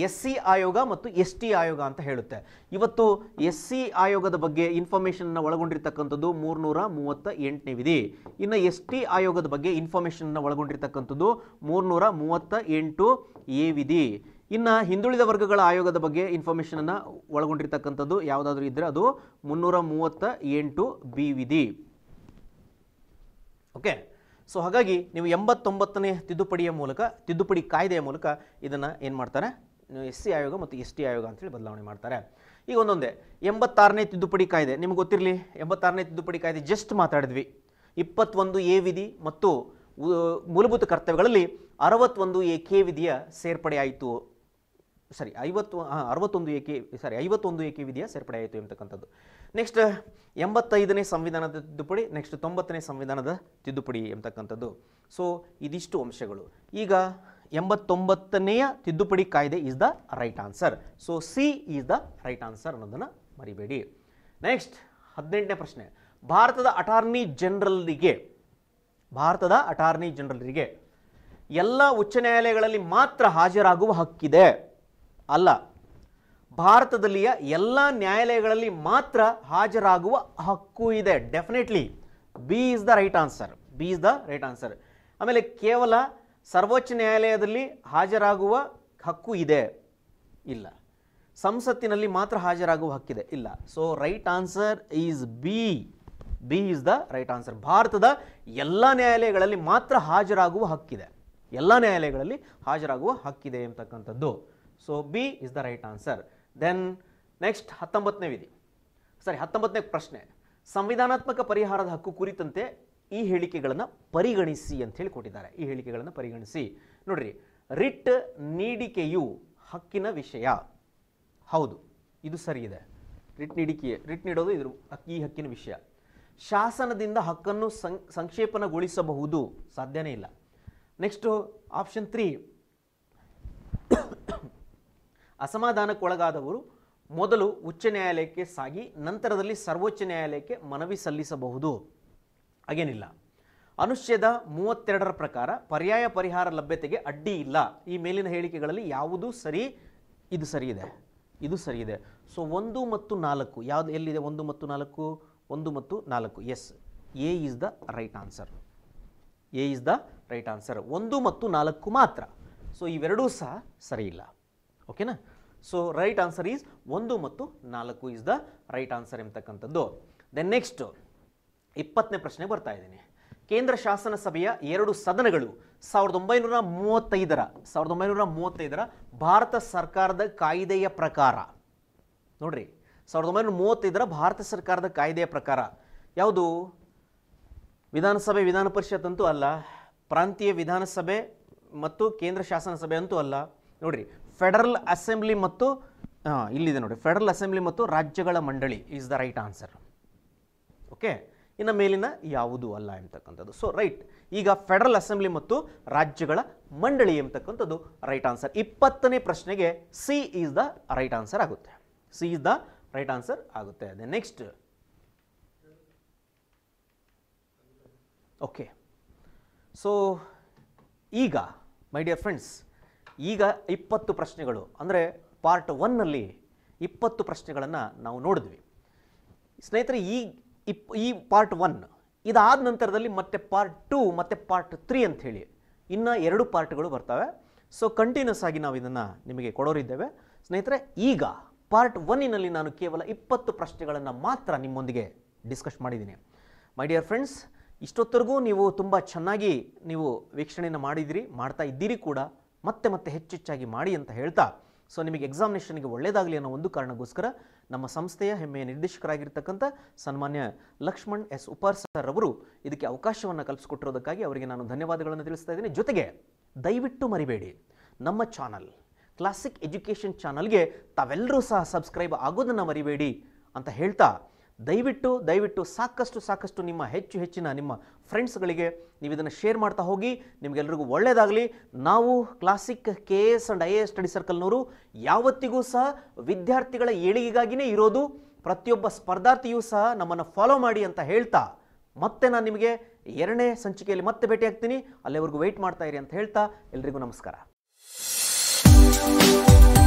ಎಸ್ ಸಿ ಆಯೋಗ ಮತ್ತು ಎಸ್ ಟಿ ಆಯೋಗ ಅಂತ ಹೇಳುತ್ತೆ ಇವತ್ತು ಎಸ್ ಸಿ ಆಯೋಗದ ಬಗ್ಗೆ ಇನ್ಫಾರ್ಮೇಷನ್ನ ಒಳಗೊಂಡಿರ್ತಕ್ಕಂಥದ್ದು ಮೂರ್ನೂರ ಮೂವತ್ತ ಎಂಟನೇ ವಿಧಿ ಇನ್ನು ಎಸ್ ಟಿ ಆಯೋಗದ ಬಗ್ಗೆ ಇನ್ಫಾರ್ಮೇಷನ್ನ ಒಳಗೊಂಡಿರ್ತಕ್ಕಂಥದ್ದು ಮೂರ್ನೂರ ಮೂವತ್ತ ಎಂಟು ಎ ವಿಧಿ ಇನ್ನು ಹಿಂದುಳಿದ ವರ್ಗಗಳ ಆಯೋಗದ ಬಗ್ಗೆ ಇನ್ಫಾರ್ಮೇಷನನ್ನು ಒಳಗೊಂಡಿರ್ತಕ್ಕಂಥದ್ದು ಯಾವುದಾದ್ರೂ ಇದ್ದರೆ ಅದು ಮುನ್ನೂರ ಮೂವತ್ತ ಎಂಟು ಬಿ ವಿಧಿ ಓಕೆ ಸೊ ಹಾಗಾಗಿ ನೀವು ಎಂಬತ್ತೊಂಬತ್ತನೇ ತಿದ್ದುಪಡಿಯ ಮೂಲಕ ತಿದ್ದುಪಡಿ ಕಾಯ್ದೆಯ ಮೂಲಕ ಇದನ್ನು ಏನು ಮಾಡ್ತಾರೆ ಎಸ್ ಸಿ ಆಯೋಗ ಮತ್ತು ಎಸ್ ಟಿ ಆಯೋಗ ಅಂತೇಳಿ ಬದಲಾವಣೆ ಮಾಡ್ತಾರೆ ಈಗ ಒಂದೊಂದೇ ಎಂಬತ್ತಾರನೇ ತಿದ್ದುಪಡಿ ಕಾಯ್ದೆ ನಿಮ್ಗೆ ಗೊತ್ತಿರಲಿ ಎಂಬತ್ತಾರನೇ ತಿದ್ದುಪಡಿ ಕಾಯ್ದೆ ಜಸ್ಟ್ ಮಾತಾಡಿದ್ವಿ ಇಪ್ಪತ್ತೊಂದು ಎ ವಿಧಿ ಮತ್ತು ಮೂಲಭೂತ ಕರ್ತವ್ಯಗಳಲ್ಲಿ ಅರವತ್ತೊಂದು ಎ ಕೆ ವಿಧಿಯ ಸೇರ್ಪಡೆ ಆಯಿತು ಸಾರಿ ಐವತ್ತು ಅರವತ್ತೊಂದು ಎ ಕೆ ಸಾರಿ ಐವತ್ತೊಂದು ಎ ಕೆ ವಿಧಿಯ ಸೇರ್ಪಡೆ ಆಯಿತು ಎಂಬತಕ್ಕಂಥದ್ದು ನೆಕ್ಸ್ಟ್ ಎಂಬತ್ತೈದನೇ ಸಂವಿಧಾನದ ತಿದ್ದುಪಡಿ ನೆಕ್ಸ್ಟ್ ತೊಂಬತ್ತನೇ ಸಂವಿಧಾನದ ತಿದ್ದುಪಡಿ ಎಂಬತಕ್ಕಂಥದ್ದು ಸೊ ಇದಿಷ್ಟು ಅಂಶಗಳು ಈಗ ಎಂಬತ್ತೊಂಬತ್ತನೆಯ ತಿದ್ದುಪಡಿ ಕಾಯ್ದೆ is the right answer so C is the right answer ಅನ್ನೋದನ್ನು ಮರಿಬೇಡಿ ನೆಕ್ಸ್ಟ್ ಹದಿನೆಂಟನೇ ಪ್ರಶ್ನೆ ಭಾರತದ ಅಟಾರ್ನಿ ಜನರಲ್ಗೆ ಭಾರತದ ಅಟಾರ್ನಿ ಜನರಲ್ರಿಗೆ ಎಲ್ಲ ಉಚ್ಚ ನ್ಯಾಯಾಲಯಗಳಲ್ಲಿ ಮಾತ್ರ ಹಾಜರಾಗುವ ಹಕ್ಕಿದೆ ಅಲ್ಲ ಭಾರತದಲ್ಲಿಯ ಎಲ್ಲ ನ್ಯಾಯಾಲಯಗಳಲ್ಲಿ ಮಾತ್ರ ಹಾಜರಾಗುವ ಹಕ್ಕು ಇದೆ definitely B is the right answer B is the right answer ಆಮೇಲೆ ಕೇವಲ ಸರ್ವೋಚ್ಚ ನ್ಯಾಯಾಲಯದಲ್ಲಿ ಹಾಜರಾಗುವ ಹಕ್ಕು ಇದೆ ಇಲ್ಲ ಸಂಸತ್ತಿನಲ್ಲಿ ಮಾತ್ರ ಹಾಜರಾಗುವ ಹಕ್ಕಿದೆ ಇಲ್ಲ so right answer is B B is the right answer ಭಾರತದ ಎಲ್ಲ ನ್ಯಾಯಾಲಯಗಳಲ್ಲಿ ಮಾತ್ರ ಹಾಜರಾಗುವ ಹಕ್ಕಿದೆ ಎಲ್ಲ ನ್ಯಾಯಾಲಯಗಳಲ್ಲಿ ಹಾಜರಾಗುವ ಹಕ್ಕಿದೆ ಎಂಬತಕ್ಕಂಥದ್ದು so B is the right answer then next ಹತ್ತೊಂಬತ್ತನೇ ವಿಧಿ ಸರಿ ಹತ್ತೊಂಬತ್ತನೇ ಪ್ರಶ್ನೆ ಸಂವಿಧಾನಾತ್ಮಕ ಪರಿಹಾರದ ಹಕ್ಕು ಕುರಿತಂತೆ ಈ ಹೇಳಿಕೆಗಳನ್ನು ಪರಿಗಣಿಸಿ ಅಂತ ಹೇಳಿ ಕೊಟ್ಟಿದ್ದಾರೆ ಈ ಹೇಳಿಕೆಗಳನ್ನು ಪರಿಗಣಿಸಿ ನೋಡ್ರಿ ರಿಟ್ ನೀಡಿಕೆಯು ಹಕ್ಕಿನ ವಿಷಯ ಹೌದು ಇದು ಸರಿ ಇದೆ ರಿಟ್ ನೀಡಿಕೆ ರಿಟ್ ನೀಡೋದು ಇದ್ರ ಈ ಹಕ್ಕಿನ ವಿಷಯ ಶಾಸನದಿಂದ ಹಕ್ಕನ್ನು ಸಂಕ್ಷೇಪನಗೊಳಿಸಬಹುದು ಸಂಕ್ಷೇಪಣಗೊಳಿಸಬಹುದು ಸಾಧ್ಯನೇ ಇಲ್ಲ ನೆಕ್ಸ್ಟು ಆಪ್ಷನ್ ತ್ರೀ ಅಸಮಾಧಾನಕ್ಕೊಳಗಾದವರು ಮೊದಲು ಉಚ್ಚ ನ್ಯಾಯಾಲಯಕ್ಕೆ ಸಾಗಿ ನಂತರದಲ್ಲಿ ಸರ್ವೋಚ್ಚ ನ್ಯಾಯಾಲಯಕ್ಕೆ ಮನವಿ ಸಲ್ಲಿಸಬಹುದು ಹಾಗೇನಿಲ್ಲ ಅನುಚ್ಛೇದ ಮೂವತ್ತೆರಡರ ಪ್ರಕಾರ ಪರ್ಯಾಯ ಪರಿಹಾರ ಲಭ್ಯತೆಗೆ ಅಡ್ಡಿ ಇಲ್ಲ ಈ ಮೇಲಿನ ಹೇಳಿಕೆಗಳಲ್ಲಿ ಯಾವುದೂ ಸರಿ ಇದು ಸರಿ ಇದೆ ಇದು ಸರಿ ಇದೆ ಸೊ ಒಂದು ಮತ್ತು ನಾಲ್ಕು ಯಾವುದು ಎಲ್ಲಿದೆ ಒಂದು ಮತ್ತು ನಾಲ್ಕು ಒಂದು ಮತ್ತು ನಾಲ್ಕು yes A is the right answer A is the right answer ಒಂದು ಮತ್ತು ನಾಲ್ಕು ಮಾತ್ರ ಸೊ ಇವೆರಡೂ ಸಹ ಸರಿ ಇಲ್ಲ ಓಕೆನಾ ಸೊ ರೈಟ್ ಆನ್ಸರ್ ಈಸ್ ಒಂದು ಮತ್ತು ನಾಲ್ಕು ಈಸ್ ದ ರೈಟ್ ಆನ್ಸರ್ ಎಂಬತಕ್ಕಂಥದ್ದು ದೆನ್ ನೆಕ್ಸ್ಟು ಇಪ್ಪತ್ತನೇ ಪ್ರಶ್ನೆ ಬರ್ತಾ ಇದ್ದೀನಿ ಕೇಂದ್ರ ಶಾಸನ ಸಭೆಯ ಎರಡು ಸದನಗಳು ಸಾವಿರದ ಒಂಬೈನೂರ ಮೂವತ್ತೈದರ ಸಾವಿರದ ಒಂಬೈನೂರ ಮೂವತ್ತೈದರ ಭಾರತ ಸರ್ಕಾರದ ಕಾಯ್ದೆಯ ಪ್ರಕಾರ ನೋಡ್ರಿ ಸಾವಿರದ ಒಂಬೈನೂರ ಮೂವತ್ತೈದರ ಭಾರತ ಸರ್ಕಾರದ ಕಾಯ್ದೆಯ ಪ್ರಕಾರ ಯಾವುದು ವಿಧಾನಸಭೆ ವಿಧಾನ ಪರಿಷತ್ ಅಂತೂ ಅಲ್ಲ ಪ್ರಾಂತೀಯ ವಿಧಾನಸಭೆ ಮತ್ತು ಕೇಂದ್ರ ಶಾಸನ ಸಭೆ ಅಂತೂ ಅಲ್ಲ ನೋಡ್ರಿ ಫೆಡರಲ್ ಅಸೆಂಬ್ಲಿ ಮತ್ತು ಇಲ್ಲಿದೆ ನೋಡಿ ಫೆಡರಲ್ ಅಸೆಂಬ್ಲಿ ಮತ್ತು ರಾಜ್ಯಗಳ ಮಂಡಳಿ is the right answer okay ಇನ್ನು ಮೇಲಿನ ಯಾವುದೂ ಅಲ್ಲ ಎಂಬತಕ್ಕಂಥದ್ದು ಸೊ ರೈಟ್ ಈಗ ಫೆಡರಲ್ ಅಸೆಂಬ್ಲಿ ಮತ್ತು ರಾಜ್ಯಗಳ ಮಂಡಳಿ ಎಂಬತಕ್ಕಂಥದ್ದು ರೈಟ್ ಆನ್ಸರ್ ಇಪ್ಪತ್ತನೇ ಪ್ರಶ್ನೆಗೆ C is the right answer ಆಗುತ್ತೆ C is the right answer ಆಗುತ್ತೆ ಅದೇ ನೆಕ್ಸ್ಟ್ ಓಕೆ ಸೊ ಈಗ ಮೈ ಡಿಯರ್ ಫ್ರೆಂಡ್ಸ್ ಈಗ ಇಪ್ಪತ್ತು ಪ್ರಶ್ನೆಗಳು ಅಂದರೆ ಪಾರ್ಟ್ ಒನ್ನಲ್ಲಿ ಇಪ್ಪತ್ತು ಪ್ರಶ್ನೆಗಳನ್ನು ನಾವು ನೋಡಿದ್ವಿ ಸ್ನೇಹಿತರೆ ಈ ಇಪ್ ಈ ಪಾರ್ಟ್ ಒನ್ ಇದಾದ ನಂತರದಲ್ಲಿ ಮತ್ತೆ ಪಾರ್ಟ್ ಟೂ ಮತ್ತು ಪಾರ್ಟ್ ತ್ರೀ ಅಂಥೇಳಿ ಇನ್ನು ಎರಡು ಪಾರ್ಟ್ಗಳು ಬರ್ತವೆ ಸೊ ಕಂಟಿನ್ಯೂಸ್ ಆಗಿ ನಾವು ಇದನ್ನು ನಿಮಗೆ ಕೊಡೋರಿದ್ದೇವೆ ಸ್ನೇಹಿತರೆ ಈಗ ಪಾರ್ಟ್ ಒನ್ನಿನಲ್ಲಿ ನಾನು ಕೇವಲ ಇಪ್ಪತ್ತು ಪ್ರಶ್ನೆಗಳನ್ನು ಮಾತ್ರ ನಿಮ್ಮೊಂದಿಗೆ ಡಿಸ್ಕಸ್ ಮಾಡಿದ್ದೀನಿ ಮೈ ಡಿಯರ್ ಫ್ರೆಂಡ್ಸ್ ಇಷ್ಟೊತ್ತರೆಗೂ ನೀವು ತುಂಬ ಚೆನ್ನಾಗಿ ನೀವು ವೀಕ್ಷಣೆಯನ್ನು ಮಾಡಿದಿರಿ ಮಾಡ್ತಾ ಇದ್ದೀರಿ ಕೂಡ ಮತ್ತೆ ಮತ್ತೆ ಹೆಚ್ಚೆಚ್ಚಾಗಿ ಮಾಡಿ ಅಂತ ಹೇಳ್ತಾ ಸೊ ನಿಮಗೆ ಎಕ್ಸಾಮಿನೇಷನ್ಗೆ ಒಳ್ಳೆಯದಾಗಲಿ ಅನ್ನೋ ಒಂದು ಕಾರಣಕ್ಕೋಸ್ಕರ ನಮ್ಮ ಸಂಸ್ಥೆಯ ಹೆಮ್ಮೆಯ ನಿರ್ದೇಶಕರಾಗಿರ್ತಕ್ಕಂಥ ಸನ್ಮಾನ್ಯ ಲಕ್ಷ್ಮಣ್ ಎಸ್ ಉಪಾರ್ ಸರ್ ಅವರು ಇದಕ್ಕೆ ಅವಕಾಶವನ್ನು ಕಲ್ಪಿಸಿಕೊಟ್ಟಿರೋದಕ್ಕಾಗಿ ಅವರಿಗೆ ನಾನು ಧನ್ಯವಾದಗಳನ್ನು ತಿಳಿಸ್ತಾ ಇದ್ದೀನಿ ಜೊತೆಗೆ ದಯವಿಟ್ಟು ಮರಿಬೇಡಿ ನಮ್ಮ ಚಾನಲ್ ಕ್ಲಾಸಿಕ್ ಎಜುಕೇಷನ್ ಚಾನಲ್ಗೆ ತಾವೆಲ್ಲರೂ ಸಹ ಸಬ್ಸ್ಕ್ರೈಬ್ ಆಗೋದನ್ನು ಮರಿಬೇಡಿ ಅಂತ ಹೇಳ್ತಾ ದಯವಿಟ್ಟು ದಯವಿಟ್ಟು ಸಾಕಷ್ಟು ಸಾಕಷ್ಟು ನಿಮ್ಮ ಹೆಚ್ಚು ಹೆಚ್ಚಿನ ನಿಮ್ಮ ಫ್ರೆಂಡ್ಸ್ಗಳಿಗೆ ನೀವು ಇದನ್ನು ಶೇರ್ ಮಾಡ್ತಾ ಹೋಗಿ ನಿಮಗೆಲ್ಲರಿಗೂ ಒಳ್ಳೆಯದಾಗಲಿ ನಾವು classic K S and I A study ಸರ್ಕಲ್ನವರು ಯಾವತ್ತಿಗೂ ಸಹ ವಿದ್ಯಾರ್ಥಿಗಳ ಏಳಿಗೆಗಾಗಿಯೇ ಇರೋದು ಪ್ರತಿಯೊಬ್ಬ ಸ್ಪರ್ಧಾರ್ಥಿಯೂ ಸಹ ನಮ್ಮನ್ನು ಫಾಲೋ ಮಾಡಿ ಅಂತ ಹೇಳ್ತಾ ಮತ್ತೆ ನಾನು ನಿಮಗೆ ಎರಡನೇ ಸಂಚಿಕೆಯಲ್ಲಿ ಮತ್ತೆ ಭೇಟಿಯಾಗ್ತೀನಿ ಅಲ್ಲಿವರೆಗೂ ವೆಯ್ಟ್ ಮಾಡ್ತಾ ಇರಿ ಅಂತ ಹೇಳ್ತಾ ಎಲ್ರಿಗೂ ನಮಸ್ಕಾರ